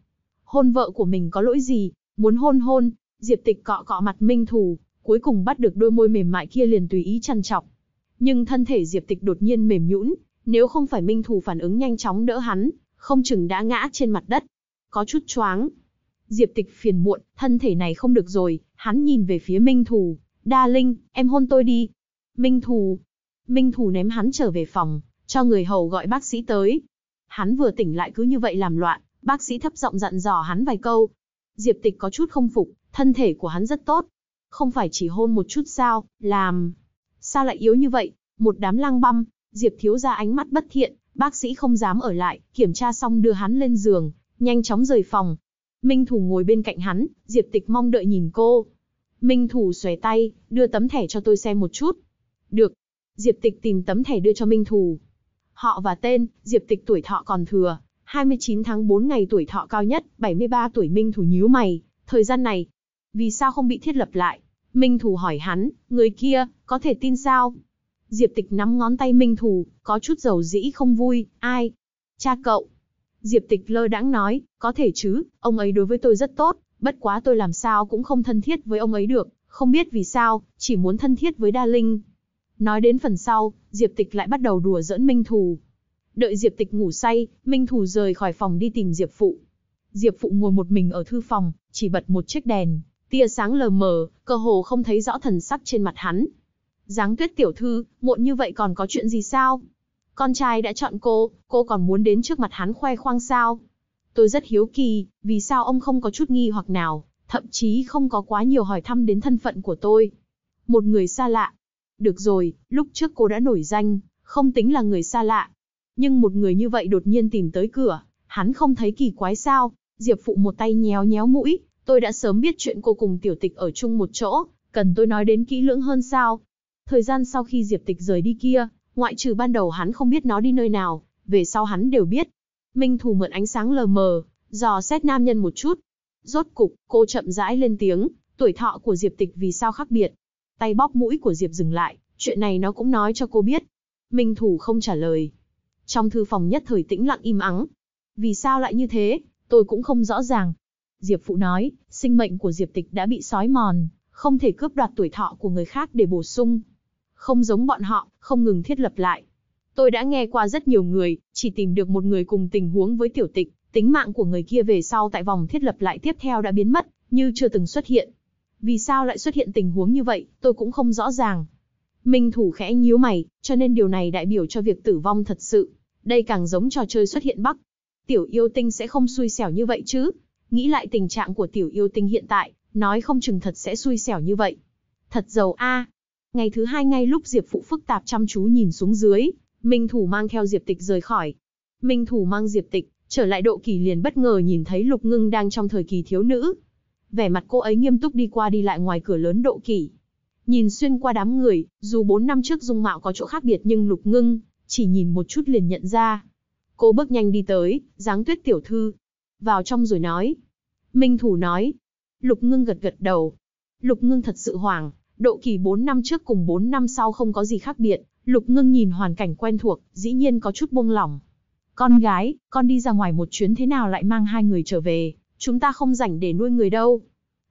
A: Hôn vợ của mình có lỗi gì, muốn hôn hôn, Diệp Tịch cọ cọ mặt Minh Thù, cuối cùng bắt được đôi môi mềm mại kia liền tùy ý chăn chọc. Nhưng thân thể Diệp Tịch đột nhiên mềm nhũn, nếu không phải Minh Thù phản ứng nhanh chóng đỡ hắn, không chừng đã ngã trên mặt đất. Có chút choáng. Diệp Tịch phiền muộn, thân thể này không được rồi, hắn nhìn về phía Minh Thù, "Đa Linh, em hôn tôi đi." Minh Thù. Minh Thù ném hắn trở về phòng, cho người hầu gọi bác sĩ tới. Hắn vừa tỉnh lại cứ như vậy làm loạn, bác sĩ thấp giọng dặn dò hắn vài câu. Diệp Tịch có chút không phục, thân thể của hắn rất tốt, không phải chỉ hôn một chút sao, làm Sao lại yếu như vậy? Một đám lang băm, Diệp thiếu ra ánh mắt bất thiện, bác sĩ không dám ở lại, kiểm tra xong đưa hắn lên giường, nhanh chóng rời phòng. Minh Thủ ngồi bên cạnh hắn, Diệp Tịch mong đợi nhìn cô. Minh Thủ xòe tay, đưa tấm thẻ cho tôi xem một chút. Được. Diệp Tịch tìm tấm thẻ đưa cho Minh Thủ. Họ và tên, Diệp Tịch tuổi thọ còn thừa, 29 tháng 4 ngày tuổi thọ cao nhất, 73 tuổi Minh Thủ nhíu mày, thời gian này, vì sao không bị thiết lập lại? Minh Thù hỏi hắn, người kia, có thể tin sao? Diệp Tịch nắm ngón tay Minh Thù, có chút dầu dĩ không vui, ai? Cha cậu. Diệp Tịch lơ đãng nói, có thể chứ, ông ấy đối với tôi rất tốt, bất quá tôi làm sao cũng không thân thiết với ông ấy được, không biết vì sao, chỉ muốn thân thiết với Đa Linh. Nói đến phần sau, Diệp Tịch lại bắt đầu đùa dẫn Minh Thù. Đợi Diệp Tịch ngủ say, Minh Thù rời khỏi phòng đi tìm Diệp Phụ. Diệp Phụ ngồi một mình ở thư phòng, chỉ bật một chiếc đèn, tia sáng lờ mờ, cơ hồ không thấy rõ thần sắc trên mặt hắn. Giáng tuyết tiểu thư, muộn như vậy còn có chuyện gì sao? Con trai đã chọn cô, cô còn muốn đến trước mặt hắn khoe khoang sao? Tôi rất hiếu kỳ, vì sao ông không có chút nghi hoặc nào, thậm chí không có quá nhiều hỏi thăm đến thân phận của tôi. Một người xa lạ. Được rồi, lúc trước cô đã nổi danh, không tính là người xa lạ. Nhưng một người như vậy đột nhiên tìm tới cửa, hắn không thấy kỳ quái sao, Diệp Phụ một tay nhéo nhéo mũi, Tôi đã sớm biết chuyện cô cùng tiểu tịch ở chung một chỗ, cần tôi nói đến kỹ lưỡng hơn sao. Thời gian sau khi Diệp Tịch rời đi kia, ngoại trừ ban đầu hắn không biết nó đi nơi nào, về sau hắn đều biết. Minh Thù mượn ánh sáng lờ mờ, dò xét nam nhân một chút. Rốt cục, cô chậm rãi lên tiếng, tuổi thọ của Diệp Tịch vì sao khác biệt. Tay bóp mũi của Diệp dừng lại, chuyện này nó cũng nói cho cô biết. Minh Thù không trả lời. Trong thư phòng nhất thời tĩnh lặng im ắng. Vì sao lại như thế, tôi cũng không rõ ràng. Diệp Phụ nói, sinh mệnh của Diệp Tịch đã bị sói mòn, không thể cướp đoạt tuổi thọ của người khác để bổ sung. Không giống bọn họ, không ngừng thiết lập lại. Tôi đã nghe qua rất nhiều người, chỉ tìm được một người cùng tình huống với tiểu tịch, tính mạng của người kia về sau tại vòng thiết lập lại tiếp theo đã biến mất, như chưa từng xuất hiện. Vì sao lại xuất hiện tình huống như vậy, tôi cũng không rõ ràng. Minh thủ khẽ nhíu mày, cho nên điều này đại biểu cho việc tử vong thật sự. Đây càng giống trò chơi xuất hiện bắc. Tiểu yêu tinh sẽ không xui xẻo như vậy chứ. Nghĩ lại tình trạng của tiểu yêu tinh hiện tại, nói không chừng thật sẽ xui xẻo như vậy. Thật giàu a. Ngày thứ hai ngay lúc Diệp Phụ phức tạp chăm chú nhìn xuống dưới, Minh Thủ mang theo Diệp Tịch rời khỏi. Minh Thủ mang Diệp Tịch, trở lại độ kỳ liền bất ngờ nhìn thấy Lục Ngưng đang trong thời kỳ thiếu nữ. Vẻ mặt cô ấy nghiêm túc đi qua đi lại ngoài cửa lớn độ kỳ. Nhìn xuyên qua đám người, dù 4 năm trước dung mạo có chỗ khác biệt nhưng Lục Ngưng chỉ nhìn một chút liền nhận ra. Cô bước nhanh đi tới, dáng tuyết tiểu thư, vào trong rồi nói. Minh Thủ nói. Lục Ngưng gật gật đầu. Lục Ngưng thật sự hoảng, độ kỳ 4 năm trước cùng 4 năm sau không có gì khác biệt. Lục Ngưng nhìn hoàn cảnh quen thuộc, dĩ nhiên có chút buông lỏng. Con gái, con đi ra ngoài một chuyến thế nào lại mang hai người trở về, chúng ta không rảnh để nuôi người đâu.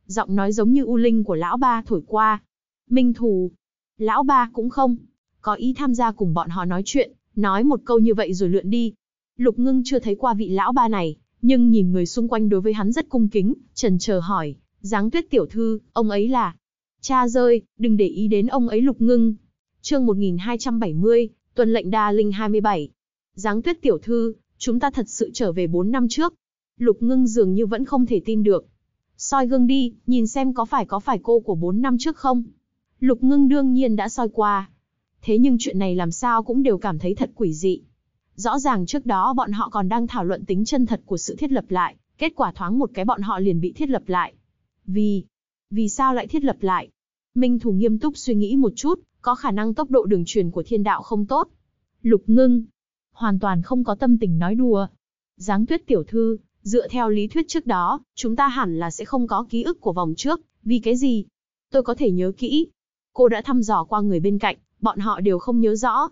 A: Giọng nói giống như u linh của lão ba thổi qua. Minh Thù, lão ba cũng không, có ý tham gia cùng bọn họ nói chuyện, nói một câu như vậy rồi lượn đi. Lục ngưng chưa thấy qua vị lão ba này, nhưng nhìn người xung quanh đối với hắn rất cung kính, trần chờ hỏi, Giáng Tuyết tiểu thư, ông ấy là? Cha rơi, đừng để ý đến ông ấy Lục Ngưng. Chương 1270, tuần lệnh đa linh 27. Giáng Tuyết tiểu thư, chúng ta thật sự trở về 4 năm trước. Lục Ngưng dường như vẫn không thể tin được. Soi gương đi, nhìn xem có phải có phải cô của 4 năm trước không? Lục Ngưng đương nhiên đã soi qua. Thế nhưng chuyện này làm sao cũng đều cảm thấy thật quỷ dị. Rõ ràng trước đó bọn họ còn đang thảo luận tính chân thật của sự thiết lập lại, kết quả thoáng một cái bọn họ liền bị thiết lập lại. Vì, vì sao lại thiết lập lại? Minh Thù nghiêm túc suy nghĩ một chút, có khả năng tốc độ đường truyền của thiên đạo không tốt. Lục ngưng, hoàn toàn không có tâm tình nói đùa. Giáng tuyết tiểu thư, dựa theo lý thuyết trước đó, chúng ta hẳn là sẽ không có ký ức của vòng trước, vì cái gì? Tôi có thể nhớ kỹ. Cô đã thăm dò qua người bên cạnh, bọn họ đều không nhớ rõ.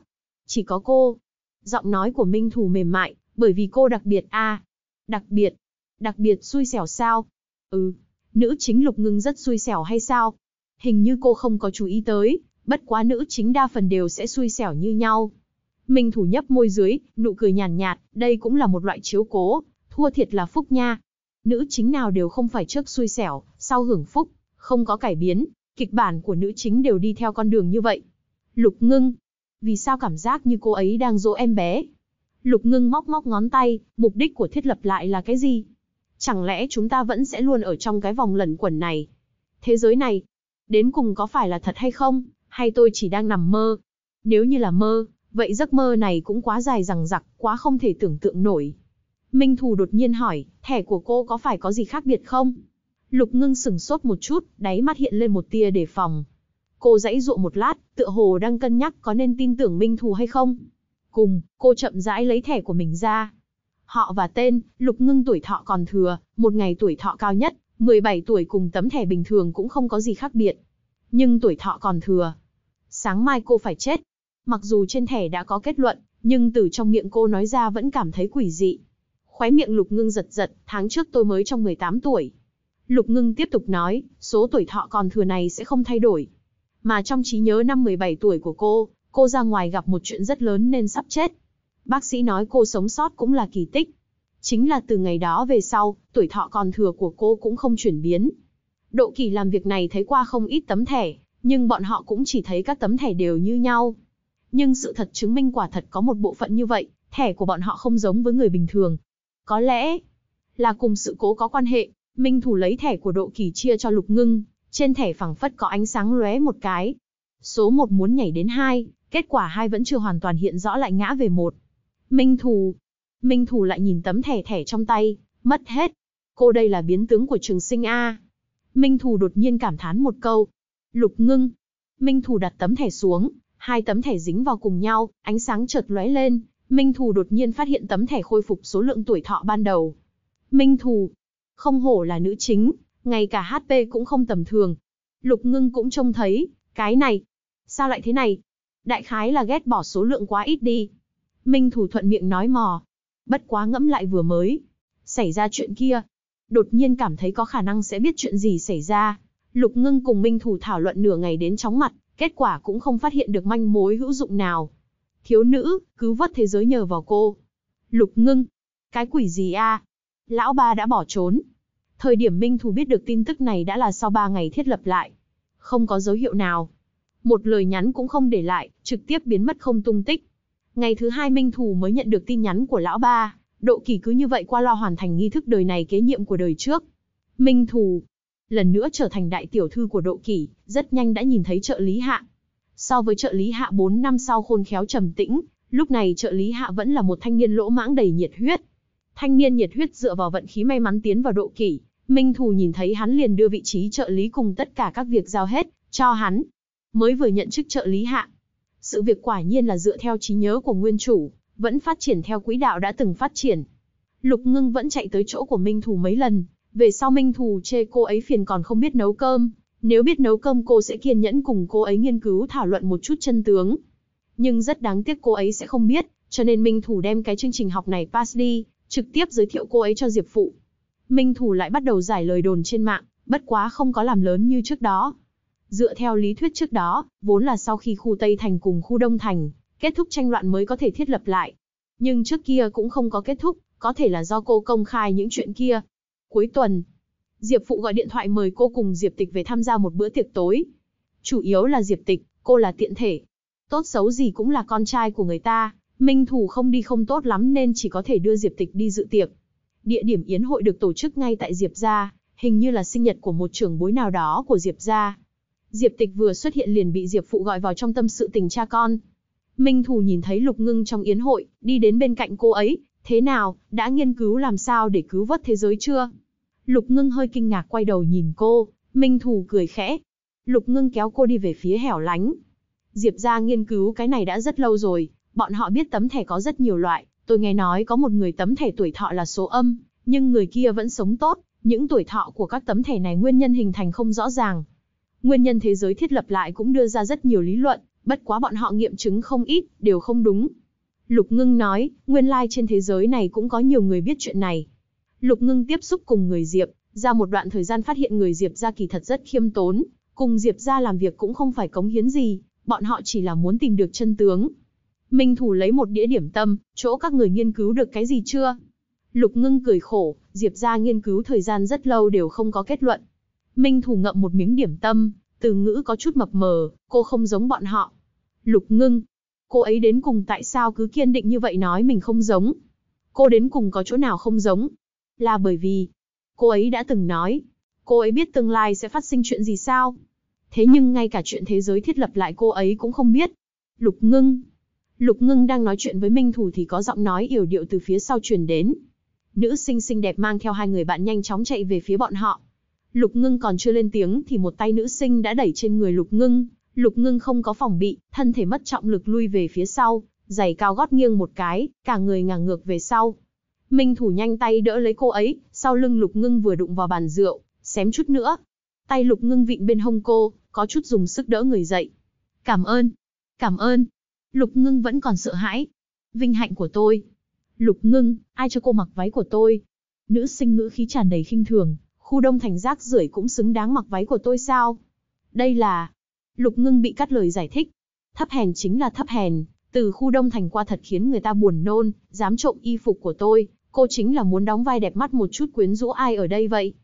A: Chỉ có cô, Giọng nói của Minh Thù mềm mại, bởi vì cô đặc biệt a Đặc biệt. Đặc biệt xui xẻo sao? Ừ, nữ chính lục ngưng rất xui xẻo hay sao? Hình như cô không có chú ý tới, bất quá nữ chính đa phần đều sẽ xui xẻo như nhau. Minh Thủ nhấp môi dưới, nụ cười nhàn nhạt, nhạt, đây cũng là một loại chiếu cố, thua thiệt là phúc nha. Nữ chính nào đều không phải trước xui xẻo, sau hưởng phúc, không có cải biến, kịch bản của nữ chính đều đi theo con đường như vậy. Lục ngưng, vì sao cảm giác như cô ấy đang dỗ em bé. Lục ngưng móc móc ngón tay, mục đích của thiết lập lại là cái gì? Chẳng lẽ chúng ta vẫn sẽ luôn ở trong cái vòng lẩn quẩn này? Thế giới này, đến cùng có phải là thật hay không, hay tôi chỉ đang nằm mơ? Nếu như là mơ, vậy giấc mơ này cũng quá dài rằng giặc, quá không thể tưởng tượng nổi. Minh Thù đột nhiên hỏi, thẻ của cô có phải có gì khác biệt không? Lục ngưng sửng sốt một chút, đáy mắt hiện lên một tia đề phòng, Cô dãy dụa một lát, tựa hồ đang cân nhắc có nên tin tưởng Minh Thù hay không. Cùng, cô chậm rãi lấy thẻ của mình ra. Họ và tên, Lục Ngưng tuổi thọ còn thừa, một ngày tuổi thọ cao nhất, 17 tuổi cùng tấm thẻ bình thường cũng không có gì khác biệt. Nhưng tuổi thọ còn thừa. Sáng mai cô phải chết. Mặc dù trên thẻ đã có kết luận, nhưng từ trong miệng cô nói ra vẫn cảm thấy quỷ dị. Khóe miệng Lục Ngưng giật giật, tháng trước tôi mới trong 18 tuổi. Lục Ngưng tiếp tục nói, số tuổi thọ còn thừa này sẽ không thay đổi. Mà trong trí nhớ năm 17 tuổi của cô, cô ra ngoài gặp một chuyện rất lớn nên sắp chết. Bác sĩ nói cô sống sót cũng là kỳ tích. Chính là từ ngày đó về sau, tuổi thọ còn thừa của cô cũng không chuyển biến. Độ kỳ làm việc này thấy qua không ít tấm thẻ, nhưng bọn họ cũng chỉ thấy các tấm thẻ đều như nhau. Nhưng sự thật chứng minh quả thật có một bộ phận như vậy, thẻ của bọn họ không giống với người bình thường. Có lẽ là cùng sự cố có quan hệ, Minh Thủ lấy thẻ của Độ Kỳ chia cho Lục Ngưng, trên thẻ phẳng phất có ánh sáng lóe một cái. Số 1 muốn nhảy đến 2, kết quả 2 vẫn chưa hoàn toàn hiện rõ lại ngã về 1. Minh Thù. Minh Thù lại nhìn tấm thẻ thẻ trong tay, mất hết. Cô đây là biến tướng của trường sinh A. Minh Thù đột nhiên cảm thán một câu. Lục ngưng. Minh Thù đặt tấm thẻ xuống, hai tấm thẻ dính vào cùng nhau, ánh sáng chợt lóe lên, Minh Thù đột nhiên phát hiện tấm thẻ khôi phục số lượng tuổi thọ ban đầu. Minh Thù, không hổ là nữ chính, ngay cả HP cũng không tầm thường. Lục ngưng cũng trông thấy, cái này, sao lại thế này? Đại khái là ghét bỏ số lượng quá ít đi. Minh thủ thuận miệng nói mò. Bất quá ngẫm lại vừa mới. Xảy ra chuyện kia. Đột nhiên cảm thấy có khả năng sẽ biết chuyện gì xảy ra. Lục ngưng cùng Minh thủ thảo luận nửa ngày đến chóng mặt, kết quả cũng không phát hiện được manh mối hữu dụng nào. Thiếu nữ, cứu vớt thế giới nhờ vào cô. Lục ngưng. Cái quỷ gì a? Lão ba đã bỏ trốn, Thời điểm Minh Thù biết được tin tức này đã là sau 3 ngày thiết lập lại. Không có dấu hiệu nào. Một lời nhắn cũng không để lại, trực tiếp biến mất không tung tích. Ngày thứ hai Minh Thù mới nhận được tin nhắn của lão ba, độ kỳ cứ như vậy qua lo hoàn thành nghi thức đời này kế nhiệm của đời trước. Minh Thù, lần nữa trở thành đại tiểu thư của độ kỳ, rất nhanh đã nhìn thấy trợ lý hạ. So với trợ lý hạ 4 năm sau khôn khéo trầm tĩnh, lúc này trợ lý hạ vẫn là một thanh niên lỗ mãng đầy nhiệt huyết. Thanh niên nhiệt huyết dựa vào vận khí may mắn tiến vào độ kỷ, Minh Thù nhìn thấy hắn liền đưa vị trí trợ lý cùng tất cả các việc giao hết, cho hắn. Mới vừa nhận chức trợ lý hạ. Sự việc quả nhiên là dựa theo trí nhớ của nguyên chủ, vẫn phát triển theo quỹ đạo đã từng phát triển. Lục ngưng vẫn chạy tới chỗ của Minh Thù mấy lần, về sau Minh Thù chê cô ấy phiền còn không biết nấu cơm, nếu biết nấu cơm cô sẽ kiên nhẫn cùng cô ấy nghiên cứu thảo luận một chút chân tướng. Nhưng rất đáng tiếc cô ấy sẽ không biết, cho nên Minh Thù đem cái chương trình học này pass đi, trực tiếp giới thiệu cô ấy cho Diệp Phụ. Minh thủ lại bắt đầu giải lời đồn trên mạng, bất quá không có làm lớn như trước đó. Dựa theo lý thuyết trước đó, vốn là sau khi khu Tây Thành cùng khu Đông Thành, kết thúc tranh loạn mới có thể thiết lập lại. Nhưng trước kia cũng không có kết thúc, có thể là do cô công khai những chuyện kia. Cuối tuần, Diệp Phụ gọi điện thoại mời cô cùng Diệp Tịch về tham gia một bữa tiệc tối. Chủ yếu là Diệp Tịch, cô là tiện thể. Tốt xấu gì cũng là con trai của người ta, Minh Thủ không đi không tốt lắm nên chỉ có thể đưa Diệp Tịch đi dự tiệc. Địa điểm yến hội được tổ chức ngay tại Diệp gia, hình như là sinh nhật của một trưởng bối nào đó của Diệp gia. Diệp Tịch vừa xuất hiện liền bị Diệp phụ gọi vào trong tâm sự tình cha con. Minh Thù nhìn thấy Lục Ngưng trong yến hội, đi đến bên cạnh cô ấy, "Thế nào, đã nghiên cứu làm sao để cứu vớt thế giới chưa?" Lục Ngưng hơi kinh ngạc quay đầu nhìn cô, Minh Thù cười khẽ. Lục Ngưng kéo cô đi về phía hẻo lánh. Diệp gia nghiên cứu cái này đã rất lâu rồi, bọn họ biết tấm thẻ có rất nhiều loại, Tôi nghe nói có một người tấm thẻ tuổi thọ là số âm, nhưng người kia vẫn sống tốt, những tuổi thọ của các tấm thẻ này nguyên nhân hình thành không rõ ràng. Nguyên nhân thế giới thiết lập lại cũng đưa ra rất nhiều lý luận, bất quá bọn họ nghiệm chứng không ít, đều không đúng. Lục Ngưng nói, nguyên lai like trên thế giới này cũng có nhiều người biết chuyện này. Lục Ngưng tiếp xúc cùng người Diệp, ra một đoạn thời gian phát hiện người Diệp ra kỳ thật rất khiêm tốn, cùng Diệp ra làm việc cũng không phải cống hiến gì, bọn họ chỉ là muốn tìm được chân tướng. Minh Thủ lấy một đĩa điểm tâm, chỗ các người nghiên cứu được cái gì chưa? Lục ngưng cười khổ, Diệp Gia nghiên cứu thời gian rất lâu đều không có kết luận. Minh Thủ ngậm một miếng điểm tâm, từ ngữ có chút mập mờ, cô không giống bọn họ. Lục ngưng, cô ấy đến cùng tại sao cứ kiên định như vậy nói mình không giống? Cô đến cùng có chỗ nào không giống? Là bởi vì, cô ấy đã từng nói, cô ấy biết tương lai sẽ phát sinh chuyện gì sao? Thế nhưng ngay cả chuyện thế giới thiết lập lại cô ấy cũng không biết. Lục ngưng, Lục Ngưng đang nói chuyện với Minh Thủ thì có giọng nói yểu điệu từ phía sau truyền đến. Nữ sinh xinh đẹp mang theo hai người bạn nhanh chóng chạy về phía bọn họ. Lục Ngưng còn chưa lên tiếng thì một tay nữ sinh đã đẩy trên người Lục Ngưng, Lục Ngưng không có phòng bị, thân thể mất trọng lực lui về phía sau, giày cao gót nghiêng một cái, cả người ngả ngược về sau. Minh Thủ nhanh tay đỡ lấy cô ấy, sau lưng Lục Ngưng vừa đụng vào bàn rượu, xém chút nữa. Tay Lục Ngưng vịn bên hông cô, có chút dùng sức đỡ người dậy. "Cảm ơn, cảm ơn." Lục ngưng vẫn còn sợ hãi. Vinh hạnh của tôi. Lục ngưng, ai cho cô mặc váy của tôi? Nữ sinh ngữ khí tràn đầy khinh thường, khu đông thành rác rưởi cũng xứng đáng mặc váy của tôi sao? Đây là... Lục ngưng bị cắt lời giải thích. Thấp hèn chính là thấp hèn, từ khu đông thành qua thật khiến người ta buồn nôn, dám trộm y phục của tôi, cô chính là muốn đóng vai đẹp mắt một chút quyến rũ ai ở đây vậy?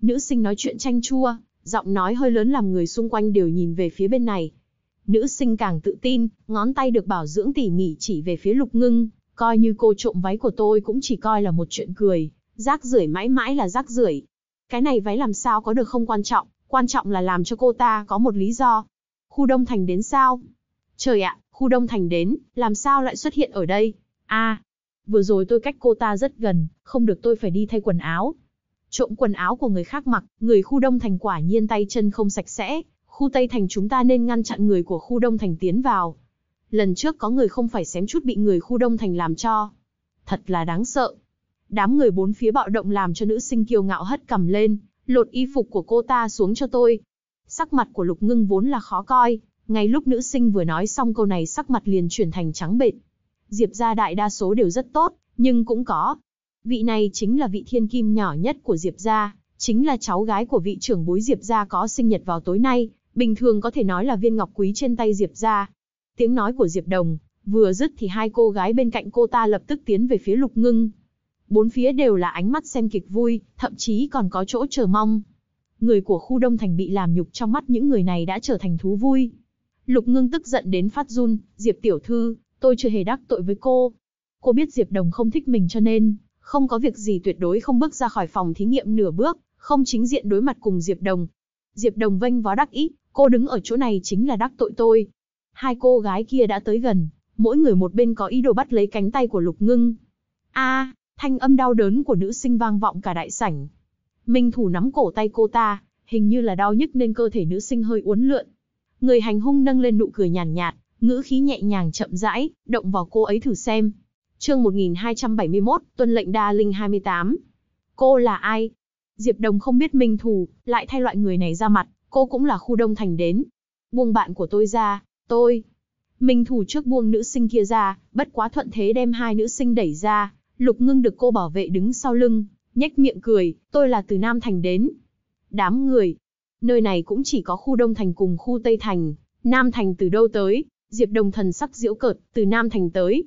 A: Nữ sinh nói chuyện chanh chua, giọng nói hơi lớn làm người xung quanh đều nhìn về phía bên này. Nữ sinh càng tự tin, ngón tay được bảo dưỡng tỉ mỉ chỉ về phía lục ngưng, coi như cô trộm váy của tôi cũng chỉ coi là một chuyện cười, rác rưởi mãi mãi là rác rưởi. Cái này váy làm sao có được không quan trọng, quan trọng là làm cho cô ta có một lý do. Khu Đông Thành đến sao? Trời ạ, khu Đông Thành đến, làm sao lại xuất hiện ở đây? a vừa rồi tôi cách cô ta rất gần, không được tôi phải đi thay quần áo. Trộm quần áo của người khác mặc, người khu Đông Thành quả nhiên tay chân không sạch sẽ, khu Tây Thành chúng ta nên ngăn chặn người của khu Đông Thành tiến vào. Lần trước có người không phải xém chút bị người khu Đông Thành làm cho. Thật là đáng sợ. Đám người bốn phía bạo động làm cho nữ sinh kiêu ngạo hất cầm lên, lột y phục của cô ta xuống cho tôi. Sắc mặt của Lục Ngưng vốn là khó coi, ngay lúc nữ sinh vừa nói xong câu này sắc mặt liền chuyển thành trắng bệch. Diệp gia đại đa số đều rất tốt, nhưng cũng có. Vị này chính là vị thiên kim nhỏ nhất của Diệp gia, chính là cháu gái của vị trưởng bối Diệp gia có sinh nhật vào tối nay, Bình thường có thể nói là viên ngọc quý trên tay Diệp gia. Tiếng nói của Diệp Đồng, vừa dứt thì hai cô gái bên cạnh cô ta lập tức tiến về phía lục ngưng. Bốn phía đều là ánh mắt xem kịch vui, thậm chí còn có chỗ chờ mong. Người của khu đông thành bị làm nhục trong mắt những người này đã trở thành thú vui. Lục ngưng tức giận đến phát run, Diệp tiểu thư, tôi chưa hề đắc tội với cô. Cô biết Diệp Đồng không thích mình cho nên, không có việc gì tuyệt đối không bước ra khỏi phòng thí nghiệm nửa bước, không chính diện đối mặt cùng Diệp Đồng. Diệp Đồng vênh vó đắc ý, Cô đứng ở chỗ này chính là đắc tội tôi. Hai cô gái kia đã tới gần, mỗi người một bên có ý đồ bắt lấy cánh tay của Lục Ngưng. A, thanh âm đau đớn của nữ sinh vang vọng cả đại sảnh. Minh Thủ nắm cổ tay cô ta, hình như là đau nhức nên cơ thể nữ sinh hơi uốn lượn. Người hành hung nâng lên nụ cười nhàn nhạt, nhạt, ngữ khí nhẹ nhàng chậm rãi, động vào cô ấy thử xem. Chương 1271, tuân lệnh đa linh 28. Cô là ai? Diệp Đồng không biết Minh Thủ, lại thay loại người này ra mặt, Cô cũng là khu đông thành đến. Buông bạn của tôi ra, tôi. Minh thủ trước buông nữ sinh kia ra, bất quá thuận thế đem hai nữ sinh đẩy ra, lục ngưng được cô bảo vệ đứng sau lưng, nhếch miệng cười, tôi là từ Nam Thành đến. Đám người, nơi này cũng chỉ có khu Đông Thành cùng khu Tây Thành, Nam Thành từ đâu tới, Diệp Đồng thần sắc diễu cợt, từ Nam Thành tới.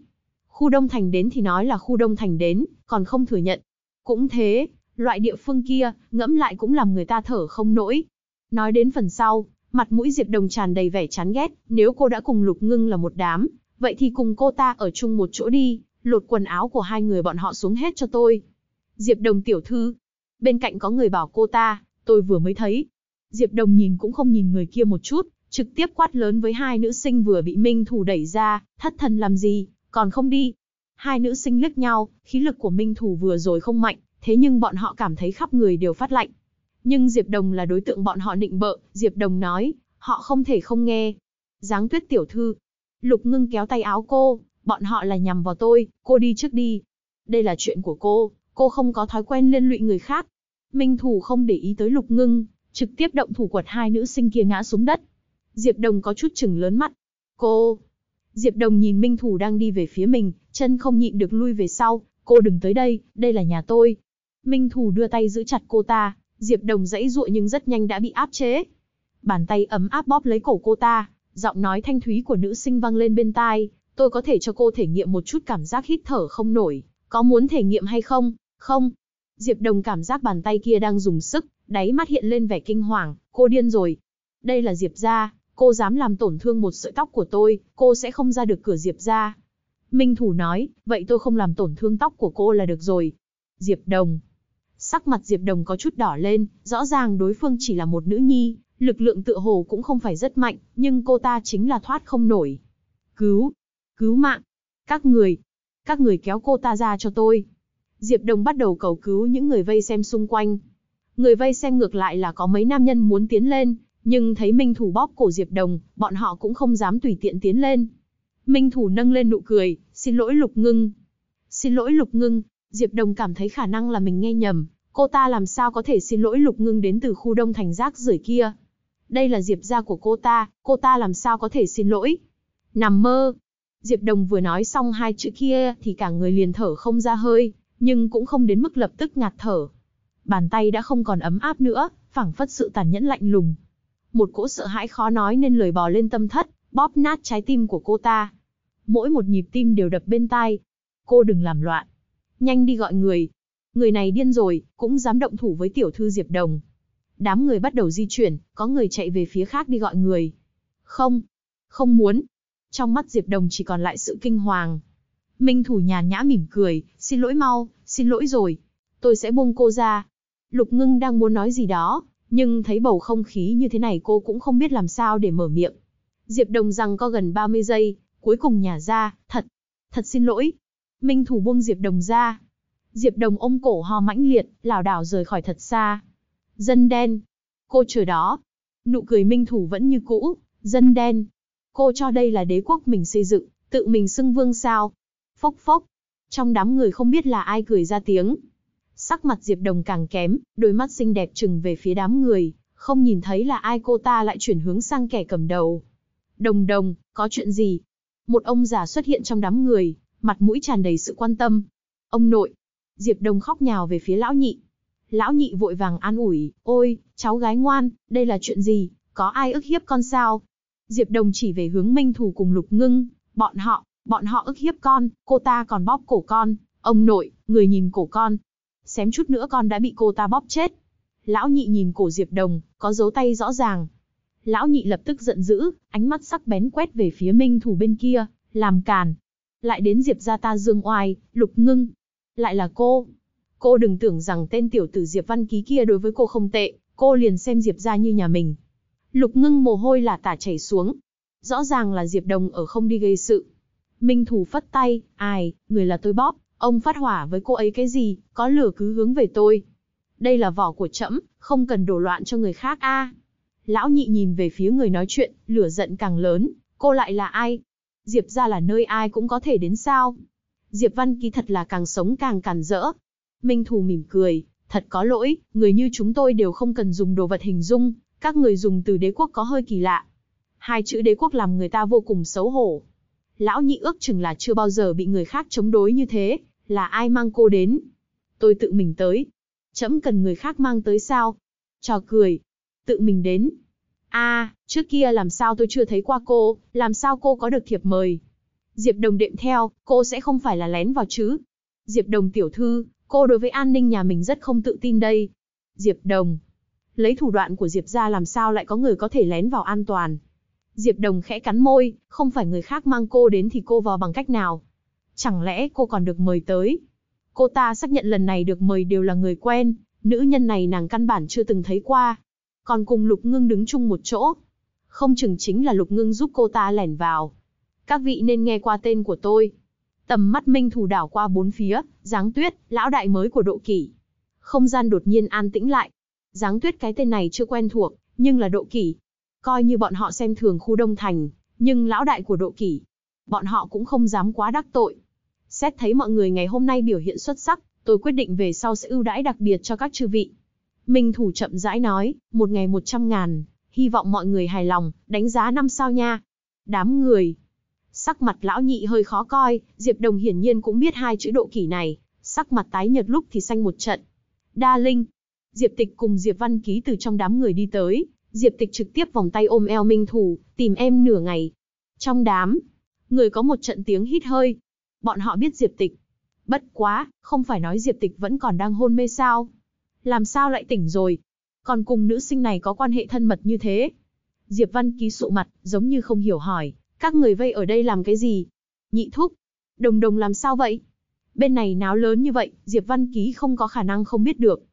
A: Khu Đông Thành đến thì nói là khu Đông Thành đến, còn không thừa nhận. Cũng thế, loại địa phương kia, ngẫm lại cũng làm người ta thở không nổi. Nói đến phần sau, mặt mũi Diệp Đồng tràn đầy vẻ chán ghét, nếu cô đã cùng Lục Ngưng là một đám, vậy thì cùng cô ta ở chung một chỗ đi, lột quần áo của hai người bọn họ xuống hết cho tôi. Diệp Đồng tiểu thư, bên cạnh có người bảo cô ta, tôi vừa mới thấy. Diệp Đồng nhìn cũng không nhìn người kia một chút, trực tiếp quát lớn với hai nữ sinh vừa bị Minh Thủ đẩy ra, thất thần làm gì, còn không đi. Hai nữ sinh liếc nhau, khí lực của Minh Thủ vừa rồi không mạnh, thế nhưng bọn họ cảm thấy khắp người đều phát lạnh. Nhưng Diệp Đồng là đối tượng bọn họ nịnh bợ, Diệp Đồng nói, họ không thể không nghe. Giáng tuyết tiểu thư. Lục ngưng kéo tay áo cô, bọn họ là nhằm vào tôi, cô đi trước đi. Đây là chuyện của cô, cô không có thói quen liên lụy người khác. Minh Thủ không để ý tới lục ngưng, trực tiếp động thủ quật hai nữ sinh kia ngã xuống đất. Diệp Đồng có chút chừng lớn mắt. Cô! Diệp Đồng nhìn Minh Thủ đang đi về phía mình, chân không nhịn được lui về sau. Cô đừng tới đây, đây là nhà tôi. Minh Thủ đưa tay giữ chặt cô ta, Diệp Đồng dãy dụa nhưng rất nhanh đã bị áp chế. Bàn tay ấm áp bóp lấy cổ cô ta, giọng nói thanh thúy của nữ sinh vang lên bên tai, tôi có thể cho cô thể nghiệm một chút cảm giác hít thở không nổi, có muốn thể nghiệm hay không? Không. Diệp Đồng cảm giác bàn tay kia đang dùng sức, đáy mắt hiện lên vẻ kinh hoàng, cô điên rồi. Đây là Diệp gia, cô dám làm tổn thương một sợi tóc của tôi, cô sẽ không ra được cửa Diệp gia. Minh Thủ nói, vậy tôi không làm tổn thương tóc của cô là được rồi. Diệp Đồng, Sắc mặt Diệp Đồng có chút đỏ lên, rõ ràng đối phương chỉ là một nữ nhi, lực lượng tựa hồ cũng không phải rất mạnh, nhưng cô ta chính là thoát không nổi. Cứu! Cứu mạng! Các người! Các người kéo cô ta ra cho tôi! Diệp Đồng bắt đầu cầu cứu những người vây xem xung quanh. Người vây xem ngược lại là có mấy nam nhân muốn tiến lên, nhưng thấy Minh Thủ bóp cổ Diệp Đồng, bọn họ cũng không dám tùy tiện tiến lên. Minh Thủ nâng lên nụ cười, xin lỗi Lục Ngưng. Xin lỗi Lục Ngưng, Diệp Đồng cảm thấy khả năng là mình nghe nhầm, cô ta làm sao có thể xin lỗi Lục Ngưng đến từ khu đông thành rác rưởi kia. Đây là Diệp gia của cô ta, cô ta làm sao có thể xin lỗi. Nằm mơ. Diệp Đồng vừa nói xong hai chữ kia thì cả người liền thở không ra hơi, nhưng cũng không đến mức lập tức ngạt thở. Bàn tay đã không còn ấm áp nữa, phảng phất sự tàn nhẫn lạnh lùng. Một cỗ sợ hãi khó nói nên lời bò lên tâm thất, bóp nát trái tim của cô ta. Mỗi một nhịp tim đều đập bên tai. Cô đừng làm loạn nhanh đi gọi người. Người này điên rồi, cũng dám động thủ với tiểu thư Diệp Đồng. Đám người bắt đầu di chuyển, có người chạy về phía khác đi gọi người. Không, không muốn. Trong mắt Diệp Đồng chỉ còn lại sự kinh hoàng. Minh Thủ nhàn nhã mỉm cười, xin lỗi mau, xin lỗi rồi. Tôi sẽ buông cô ra. Lục ngưng đang muốn nói gì đó, nhưng thấy bầu không khí như thế này cô cũng không biết làm sao để mở miệng. Diệp Đồng rằng có gần 30 giây, cuối cùng nhả ra, thật, thật xin lỗi, Minh Thủ buông Diệp Đồng ra. Diệp Đồng ôm cổ ho mãnh liệt, lảo đảo rời khỏi thật xa. Dân đen. Cô chờ đó. Nụ cười Minh Thủ vẫn như cũ. Dân đen. Cô cho đây là đế quốc mình xây dựng, tự mình xưng vương sao. Phốc phốc. Trong đám người không biết là ai cười ra tiếng. Sắc mặt Diệp Đồng càng kém, đôi mắt xinh đẹp trừng về phía đám người, không nhìn thấy là ai cô ta lại chuyển hướng sang kẻ cầm đầu. Đồng đồng, có chuyện gì? Một ông già xuất hiện trong đám người, mặt mũi tràn đầy sự quan tâm. Ông nội, Diệp Đồng khóc nhào về phía lão nhị. Lão nhị vội vàng an ủi, ôi, cháu gái ngoan, đây là chuyện gì, có ai ức hiếp con sao? Diệp Đồng chỉ về hướng Minh Thù cùng Lục Ngưng, bọn họ, bọn họ ức hiếp con, cô ta còn bóp cổ con, ông nội, người nhìn cổ con. Xém chút nữa con đã bị cô ta bóp chết. Lão nhị nhìn cổ Diệp Đồng, có dấu tay rõ ràng. Lão nhị lập tức giận dữ, ánh mắt sắc bén quét về phía Minh Thù bên kia, làm càn, lại đến Diệp gia ta dương oai, lục ngưng. Lại là cô. Cô đừng tưởng rằng tên tiểu tử Diệp Văn Ký kia đối với cô không tệ, cô liền xem Diệp gia như nhà mình. Lục ngưng mồ hôi là tả chảy xuống. Rõ ràng là Diệp Đồng ở không đi gây sự. Minh Thủ phất tay, ai, người là tôi bóp, ông phát hỏa với cô ấy cái gì, có lửa cứ hướng về tôi. Đây là vỏ của trẫm, không cần đổ loạn cho người khác a. lão nhị nhìn về phía người nói chuyện, lửa giận càng lớn, cô lại là ai, Diệp ra là nơi ai cũng có thể đến sao. Diệp Văn Kỳ thật là càng sống càng càn rỡ. Minh Thù mỉm cười, thật có lỗi, người như chúng tôi đều không cần dùng đồ vật hình dung, các người dùng từ đế quốc có hơi kỳ lạ. Hai chữ đế quốc làm người ta vô cùng xấu hổ. Lão nhị ước chừng là chưa bao giờ bị người khác chống đối như thế, là ai mang cô đến? Tôi tự mình tới. Chấm cần người khác mang tới sao? Trò cười. Tự mình đến, a à, trước kia làm sao tôi chưa thấy qua cô, làm sao cô có được thiệp mời. Diệp Đồng đệm theo, cô sẽ không phải là lén vào chứ. Diệp Đồng tiểu thư, cô đối với an ninh nhà mình rất không tự tin đây. Diệp Đồng, lấy thủ đoạn của Diệp ra làm sao lại có người có thể lén vào an toàn. Diệp Đồng khẽ cắn môi, không phải người khác mang cô đến thì cô vào bằng cách nào. Chẳng lẽ cô còn được mời tới? Cô ta xác nhận lần này được mời đều là người quen, nữ nhân này nàng căn bản chưa từng thấy qua, còn cùng Lục Ngưng đứng chung một chỗ. Không chừng chính là Lục Ngưng giúp cô ta lẻn vào. Các vị nên nghe qua tên của tôi. Tầm mắt Minh Thủ đảo qua bốn phía, Giáng Tuyết, lão đại mới của Độ Kỷ. Không gian đột nhiên an tĩnh lại. Giáng Tuyết cái tên này chưa quen thuộc, nhưng là Độ Kỷ. Coi như bọn họ xem thường khu Đông Thành, nhưng lão đại của Độ Kỷ, bọn họ cũng không dám quá đắc tội. Xét thấy mọi người ngày hôm nay biểu hiện xuất sắc, tôi quyết định về sau sẽ ưu đãi đặc biệt cho các chư vị. Minh Thủ chậm rãi nói, một ngày một trăm ngàn, hy vọng mọi người hài lòng, đánh giá năm sao nha. Đám người. Sắc mặt lão nhị hơi khó coi, Diệp Đồng hiển nhiên cũng biết hai chữ độ kỷ này, sắc mặt tái nhợt lúc thì xanh một trận. Đa Linh. Diệp Tịch cùng Diệp Văn Ký từ trong đám người đi tới, Diệp Tịch trực tiếp vòng tay ôm eo Minh Thủ, tìm em nửa ngày. Trong đám, người có một trận tiếng hít hơi. Bọn họ biết Diệp Tịch. Bất quá, không phải nói Diệp Tịch vẫn còn đang hôn mê sao? làm sao lại tỉnh rồi? Còn cùng nữ sinh này có quan hệ thân mật như thế? Diệp Văn Ký sụ mặt, giống như không hiểu hỏi, các người vây ở đây làm cái gì? Nhị thúc, đồng đồng làm sao vậy? Bên này náo lớn như vậy, Diệp Văn Ký không có khả năng không biết được.